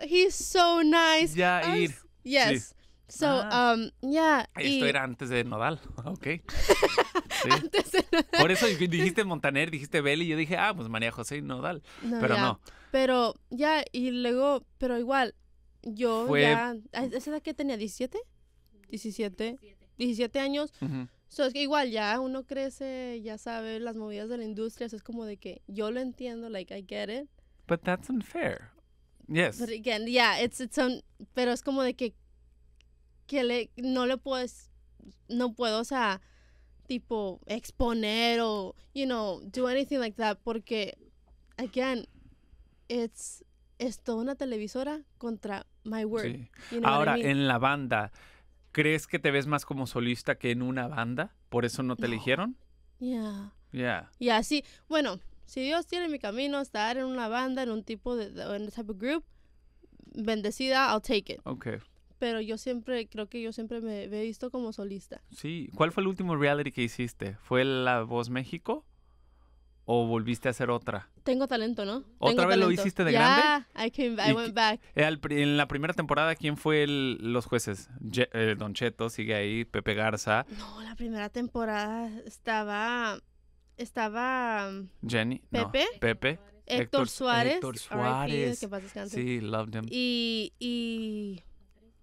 [SPEAKER 2] he's so nice. Jair. yes. So, ah. um, yeah. Esto era
[SPEAKER 1] antes de Nodal. (laughs) Ok. (laughs) Sí.
[SPEAKER 2] antes de Nodal. Por eso
[SPEAKER 1] dijiste Montaner, dijiste Belly. Y yo dije, ah, pues María José y Nodal. pero no.
[SPEAKER 2] Pero ya, y luego, pero igual, yo Fue... ya. ¿Esa edad que tenía? ¿17? ¿17? 17 años. Uh So, es que igual ya uno crece, ya sabe las movidas de la industria, es como de que yo lo entiendo, like I get it. But that's unfair. Yes. But again, yeah, it's it's un, pero es como de que que le no le puedes no puedo, o sea, tipo exponer o you know, do anything like that porque again, it's es toda una televisora contra my word Ahora en
[SPEAKER 1] la banda ¿Crees que te ves más como solista que en una banda? ¿Por eso no te eligieron?
[SPEAKER 2] Ya. Yeah. Ya. Yeah. Y así, bueno, si Dios tiene mi camino, estar en una banda, en un tipo de, en tipo de group, bendecida, I'll take it. Ok. Pero yo siempre, creo que yo siempre me, me he visto como solista.
[SPEAKER 1] Sí. ¿Cuál fue el último reality que hiciste? ¿Fue La Voz México? o volviste a hacer otra?
[SPEAKER 2] Tengo talento, ¿no? ¿Otra vez lo hiciste de yeah, grande? I, came, back.
[SPEAKER 1] En la primera temporada, ¿quién fue los jueces? Eh, Don Cheto sigue ahí, Pepe Garza. No,
[SPEAKER 2] la primera temporada estaba... Estaba...
[SPEAKER 1] Jenny. Pepe. Pepe. Héctor, Suárez. Héctor Suárez. sí, loved him.
[SPEAKER 2] Y... y...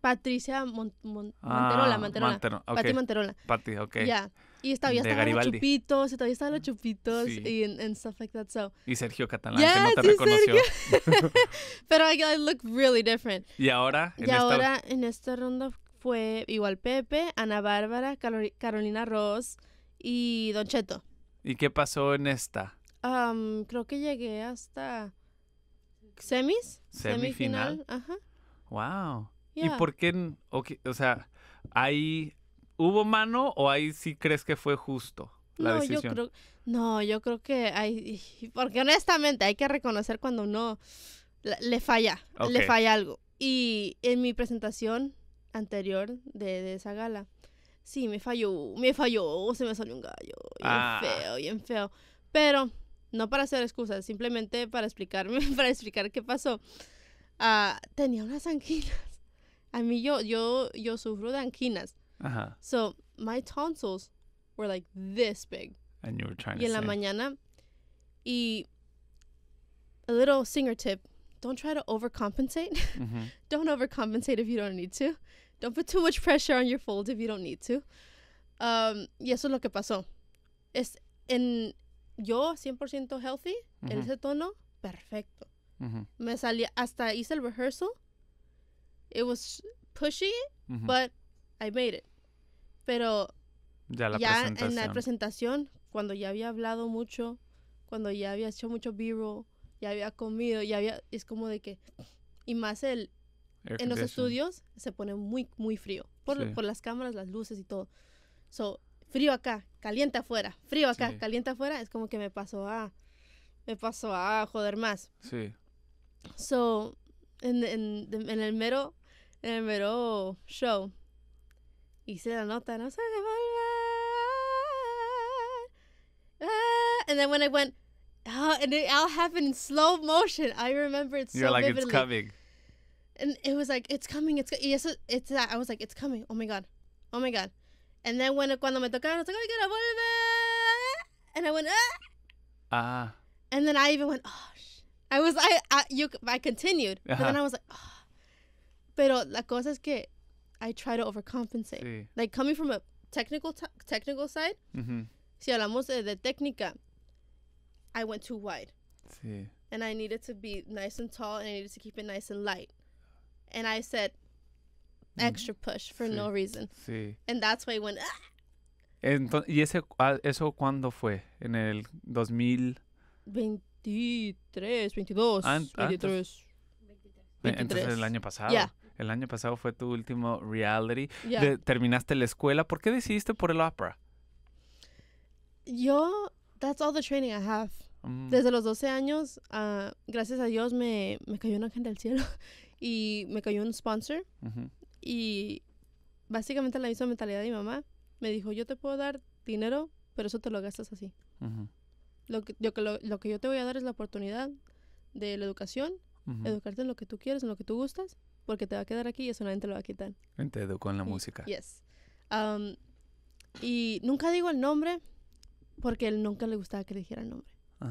[SPEAKER 2] Patricia Monterola. Mon ah, Manterola, Manterola. Pati Manterola. Pati, ok. Ya. Y todavía estaban los chupitos, y todavía estaban los chupitos y and, stuff like that. So.
[SPEAKER 1] Y Sergio Catalán, que no te reconoció. (laughs)
[SPEAKER 2] Pero I, I, look really different.
[SPEAKER 1] Y ahora, en y esta... ahora
[SPEAKER 2] en esta ronda fue igual Pepe, Ana Bárbara, Carolina Ross y Don Cheto.
[SPEAKER 1] ¿Y qué pasó en esta?
[SPEAKER 2] Um, creo que llegué hasta semis. Semifinal. Ajá.
[SPEAKER 1] Wow. ¿Y por qué? o sea, hay ¿Hubo mano o ahí sí crees que fue justo la no, Yo creo,
[SPEAKER 2] no, yo creo que hay, (laughs) porque honestamente hay que reconocer cuando uno le falla, le falla algo. Y en mi presentación anterior de, esa gala, sí, me falló, me falló, se me salió un gallo, bien
[SPEAKER 1] ah. feo,
[SPEAKER 2] bien feo. Pero no para hacer excusas, simplemente para explicarme, (laughs) para explicar qué pasó. Ah, tenía unas anginas. A mí yo, yo, yo sufro de anginas. Uh-huh. So my tonsils were like this big.
[SPEAKER 1] And you were trying y to. Y en la
[SPEAKER 2] mañana, y a little singer tip: don't try to overcompensate. (laughs) Mm-hmm. don't overcompensate if you don't need to. Don't put too much pressure on your fold if you don't need to. Um, y eso es lo que pasó. Es en yo 100% healthy, mm-hmm. en ese tono, perfecto. Mm-hmm. Me salía, hasta hice el rehearsal. It was pushy, mm-hmm. but I made it. pero ya, en la presentación, cuando ya había hablado mucho, cuando ya había hecho mucho b-roll, ya había comido, ya había, es como de que, y más el, en los estudios se pone muy, muy frío, por, las cámaras, las luces y todo. So, frío acá, caliente afuera, frío acá, caliente afuera, es como que me pasó a, me pasó a joder más. Sí. So, en, en el mero, en el mero show, hice la nota, no sé volver. Ah, and then when I went, oh, and it all happened in slow motion. I remember it so You're like, vividly. it's coming. And it was like, it's coming, it's yes, it's that. I was like, it's coming. Oh my god, oh my god. And then when cuando me tocaron, I was like, oh, quiero volver. And I went, ah. uh And then I even went, oh. sh. I was, I, I, you, I continued, uh-huh. but then uh-huh. I was like, oh. Pero la cosa es que I try to overcompensate. Like coming from a technical technical side, mm-hmm. si hablamos de, de técnica, I went too wide. Sí. And I needed to be nice and tall and I needed to keep it nice and light. And I said extra push for no reason. Sí. And that's why I went ah.
[SPEAKER 1] Entonces, ¿Y ese, ah, eso cuándo fue? ¿En el
[SPEAKER 2] 2023, 22, Ant- 23. 23. Entonces el año pasado. Yeah
[SPEAKER 1] el año pasado fue tu último reality. terminaste la escuela. ¿Por qué decidiste por el opera?
[SPEAKER 2] Yo, that's all the training I have. Mm. Desde los 12 años, ah, gracias a Dios, me, me cayó un ángel del cielo (laughs) y me cayó un sponsor. Y básicamente la misma mentalidad de mi mamá. Me dijo, yo te puedo dar dinero, pero eso te lo gastas así. lo, que, yo, lo, lo, que yo te voy a dar es la oportunidad de la educación, educarte en lo que tú quieres, en lo que tú gustas, porque te va a quedar aquí y eso nadie te lo va a quitar.
[SPEAKER 1] Entiendo, con la música.
[SPEAKER 2] Yes. Um, y nunca digo el nombre porque él nunca le gustaba que le dijera el nombre.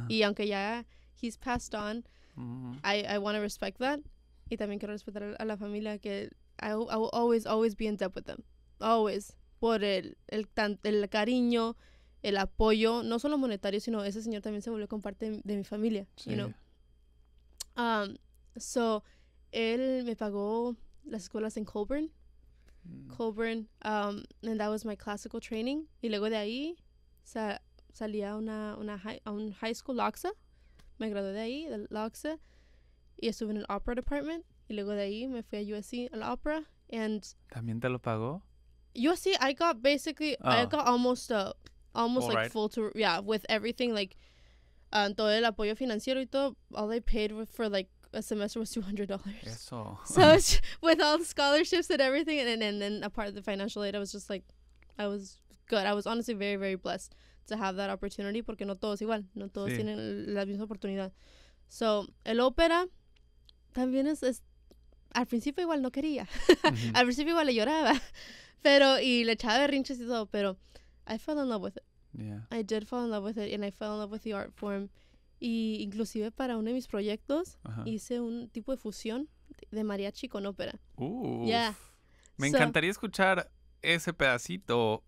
[SPEAKER 2] Y aunque ya he's passed on, mm-hmm. I, I want to respect that. Y también quiero respetar a la familia que I, will always, always be in with them. Always. Por el, el, el cariño, el apoyo, no solo monetario, sino ese señor también se volvió con parte de, mi familia, sí. you um, so, él me pagó las escuelas en Colburn. Mm. Colburn, um, and that was my classical training. Y luego de ahí salía salí a, una, una high, a un high school LOXA. Me gradué de ahí, de LOXA. Y estuve en el opera department. Y luego de ahí me fui a USC, a la opera. And
[SPEAKER 1] ¿También te lo pagó?
[SPEAKER 2] USC, I got basically, I ah. got almost, a uh, almost like full to, yeah, with everything, like, um, todo el apoyo financiero y todo, all I paid for, like, a semester was two hundred dollars. Yeah, so so (laughs) with all the scholarships and everything, and, and, then a part of the financial aid, I was just like, I was good. I was honestly very very blessed to have that opportunity porque no todos igual, no todos sí. tienen la misma oportunidad. So el ópera también es, es al principio igual no quería, mm-hmm. (laughs) al principio igual le lloraba, (laughs) pero y le echaba berrinches y todo, pero I fell in love with it. Yeah, I did fall in love with it, and I fell in love with the art form. Y inclusive para uno de mis proyectos hice un tipo de fusión de mariachi con ópera. yeah. Me encantaría
[SPEAKER 1] escuchar ese pedacito.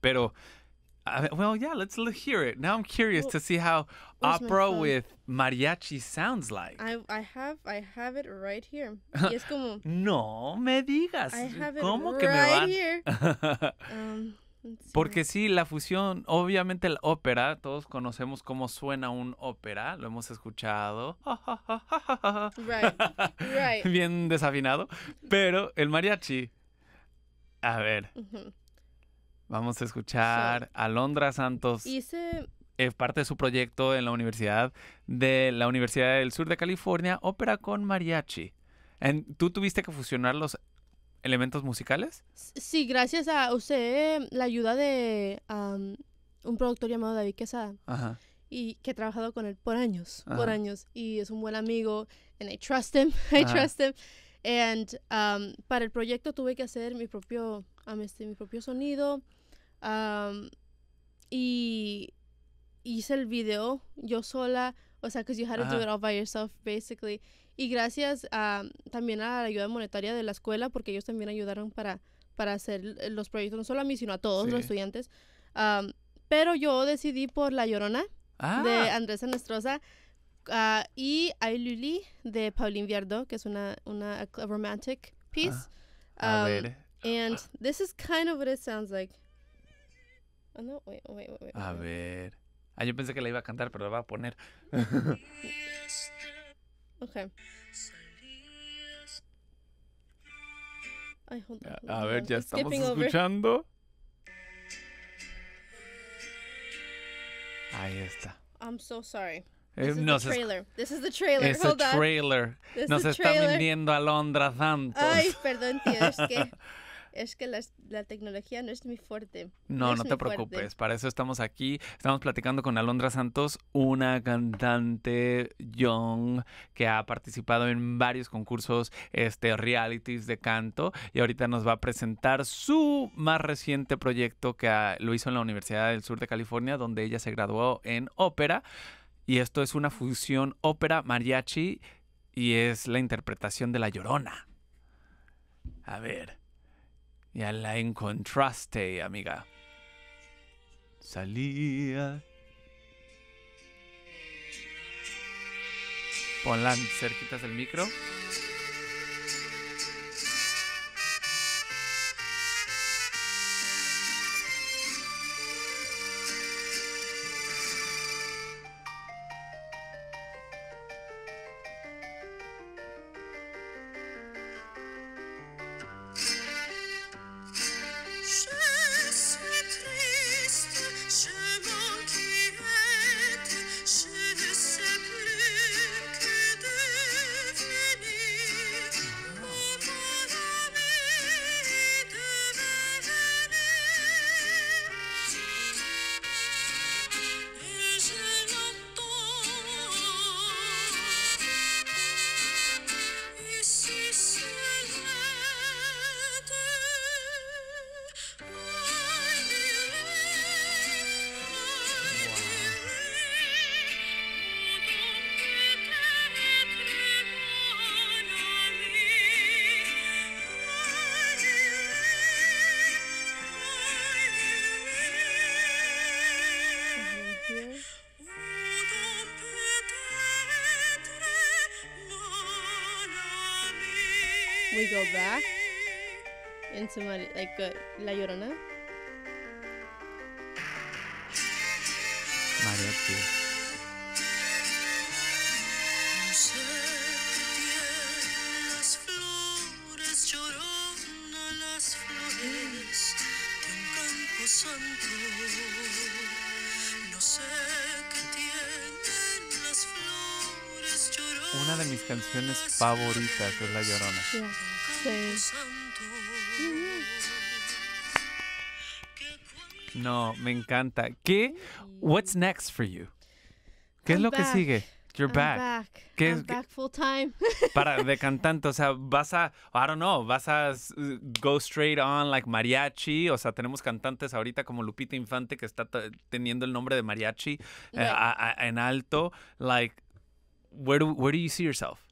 [SPEAKER 1] pero, well, yeah, let's hear it. Now I'm curious to see how opera with mariachi sounds like.
[SPEAKER 2] I, I, have I have it right here.
[SPEAKER 1] (laughs) no me digas. ¿Cómo que me van?
[SPEAKER 2] (laughs) Um, porque
[SPEAKER 1] sí, la fusión, obviamente el ópera, todos conocemos cómo suena un ópera, lo hemos escuchado.
[SPEAKER 2] (laughs)
[SPEAKER 1] Bien desafinado, pero el mariachi, a ver, vamos a escuchar a Londra Santos. parte de su proyecto en la Universidad de la Universidad del Sur de California, ópera con mariachi. tú tuviste que fusionar los elementos musicales?
[SPEAKER 2] Sí, gracias a usted, la ayuda de un productor llamado David Quesada. Ajá. Y que he trabajado con él por años, por años. Y es un buen amigo. And I trust him, (laughs) I trust him. And para el proyecto tuve que hacer mi propio, este, mi propio sonido. y hice el video yo sola. O sea, because you had to do it all by yourself, basically. Y gracias también a la ayuda monetaria de la escuela, porque ellos también ayudaron para, para hacer eh, los proyectos, no solo a mí, sino a todos los estudiantes. pero yo decidí por La Llorona
[SPEAKER 1] de ah. Andrés
[SPEAKER 2] Anastrosa ah, y Ay Luli de Pauline Viardot, que es una, una romantic piece. Ah, a ver. And this is kind of what it sounds like. Oh, no, A
[SPEAKER 1] ver. Ah, yo pensé que la iba a cantar, pero la va a poner. (laughs)
[SPEAKER 2] Okay. Ay, A ver, ya estamos escuchando. Ahí está. I'm so sorry. Eh, This is the trailer. This is the trailer. Es hold trailer. This nos is está
[SPEAKER 1] a Londra Santos. Ay, perdón, tío, es que (laughs)
[SPEAKER 2] es que la, tecnología no es muy fuerte. No, no, te preocupes,
[SPEAKER 1] para eso estamos aquí. Estamos platicando con Alondra Santos, una cantante young que ha participado en varios concursos, este, realities de canto, y ahorita nos va a presentar su más reciente proyecto que ah, lo hizo en la Universidad del Sur de California, donde ella se graduó en ópera. Y esto es una fusión ópera mariachi y es la interpretación de La Llorona. A ver. Ya la encontraste, amiga. Salía. Ponla cerquitas del micro.
[SPEAKER 2] we go back into Mar- like uh, La Llorona. Mariachi.
[SPEAKER 1] canciones favoritas es La Llorona. No, me encanta. ¿Qué? What's next for you?
[SPEAKER 2] ¿Qué es lo que sigue?
[SPEAKER 1] You're back. back
[SPEAKER 2] full time.
[SPEAKER 1] (laughs) Para de cantante, o sea, vas a, I don't know, vas a go straight on like mariachi, o sea, tenemos cantantes ahorita como Lupita Infante que está teniendo el nombre de mariachi eh, en alto, like where do where do you see yourself?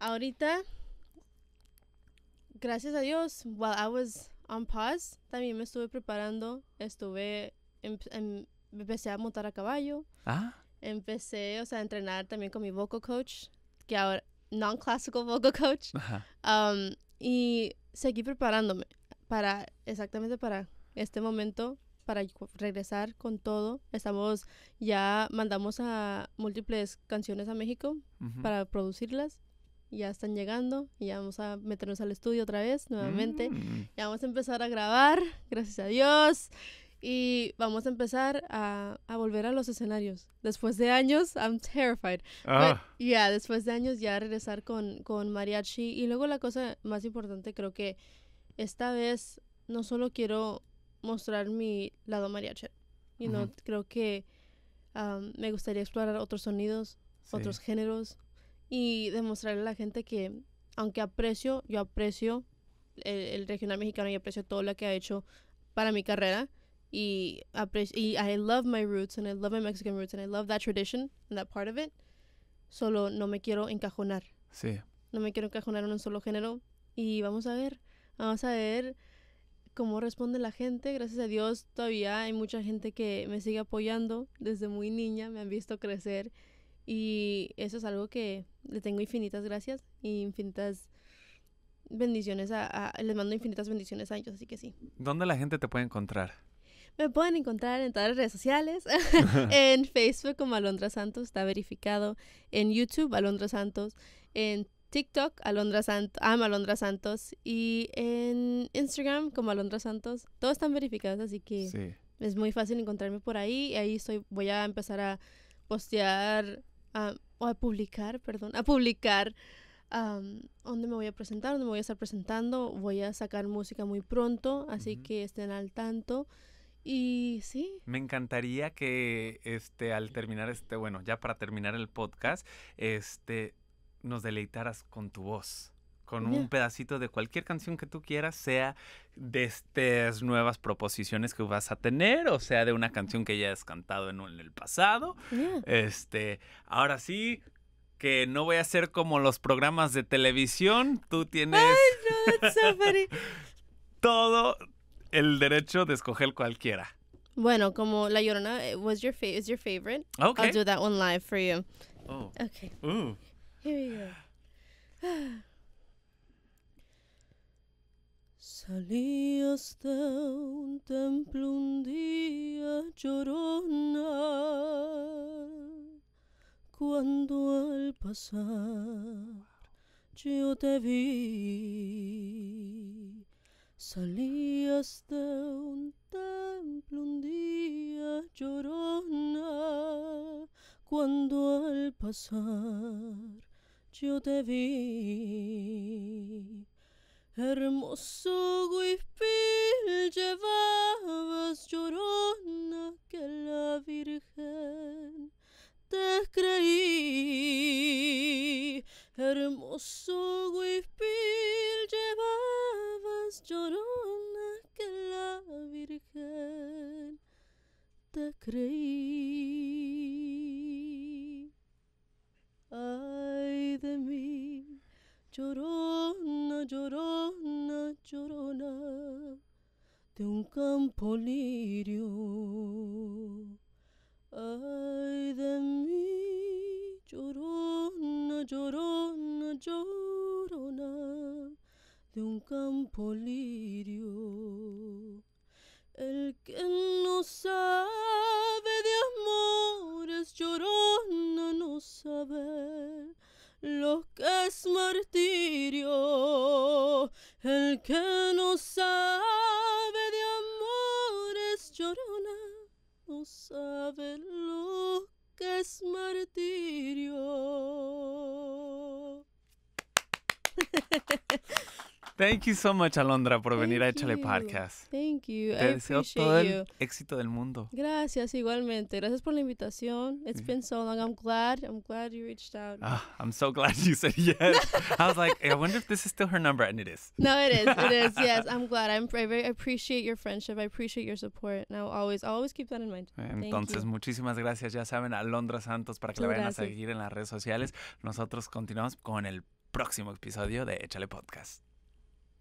[SPEAKER 2] Ahorita, gracias a Dios, while I was on pause, también me estuve preparando, estuve em, em empecé a montar a caballo. Ah. Empecé, a entrenar también con mi vocal coach, que ahora non-classical vocal coach. Um, y seguí preparándome para exactamente para este momento para regresar con todo. Estamos, ya mandamos a múltiples canciones a México para producirlas. Ya están llegando y ya vamos a meternos al estudio otra vez, nuevamente. Mm. Ya vamos a empezar a grabar, gracias a Dios. Y vamos a empezar a, a volver a los escenarios. Después de años, I'm terrified. Ah. Ya, después de años ya regresar con, con mariachi. Y luego la cosa más importante creo que esta vez no solo quiero mostrar mi lado mariachi. y no creo que um, me gustaría explorar otros sonidos, otros géneros y demostrarle a la gente que, aunque aprecio, yo aprecio el, el, regional mexicano y aprecio todo lo que ha hecho para mi carrera. Y, aprecio, y I love my roots and I love my Mexican roots and I love that tradition and that part of it. Solo no me quiero encajonar. Sí. No me quiero encajonar en un solo género. Y vamos a ver, vamos a ver cómo responde la gente. Gracias a Dios todavía hay mucha gente que me sigue apoyando desde muy niña, me han visto crecer y eso es algo que le tengo infinitas gracias y infinitas bendiciones a, les mando infinitas bendiciones a ellos, así que sí.
[SPEAKER 1] ¿Dónde la gente te puede encontrar?
[SPEAKER 2] Me pueden encontrar en todas las redes sociales, (laughs) (laughs) en Facebook como Alondra Santos, está verificado, en YouTube Alondra Santos, en TikTok, Alondra Santos, Am Alondra Santos. Y en Instagram, como Alondra Santos. Todos están verificados, así que es muy fácil encontrarme por ahí. Y ahí estoy, voy a empezar a postear, o a publicar, perdón, a publicar dónde me voy a presentar, dónde me voy a estar presentando. Voy a sacar música muy pronto, así que estén al tanto. Y sí.
[SPEAKER 1] Me encantaría que este al terminar este, bueno, ya para terminar el podcast, este nos deleitaras con tu voz con un pedacito de cualquier canción que tú quieras, sea de estas nuevas proposiciones que vas a tener, o sea de una canción que ya has cantado en, el pasado. Este, ahora sí que no voy a ser como los programas de televisión, tú tienes (laughs) todo el derecho de escoger cualquiera.
[SPEAKER 2] Bueno, como La Llorona eh, was your is favorite. I'll do that one live for you. Oh. Here we go. de un templo un día llorona cuando al pasar yo te vi. Salías de un templo un día llorona cuando al pasar yo te vi. Hermoso huipil llevabas llorona que la Virgen te creí. Hermoso huipil llevabas llorona que la Virgen te creí. llorona, llorona, llorona de un campo lirio. Ay de mí, llorona, llorona, llorona de un campo lirio. que no sabe de amores llorona, no sabe lo que es martirio.
[SPEAKER 1] Thank you so much, Alondra, por venir a Échale Podcast you. Te deseo todo you. éxito del mundo.
[SPEAKER 2] Gracias, igualmente. Gracias por la invitación. It's been so long. I'm glad. I'm glad you reached out. Ah,
[SPEAKER 1] I'm so glad you said yes. (laughs) I was like, I wonder if this is still her number, and it is. No, it is. It is. (laughs) Yes,
[SPEAKER 2] I'm glad. I'm I very appreciate your friendship. I appreciate your support. And Now, always, always keep that in mind. Entonces,
[SPEAKER 1] muchísimas gracias. Ya saben, a Londra Santos para que la vayan a seguir en las redes sociales. Nosotros continuamos con el próximo episodio de Échale Podcast.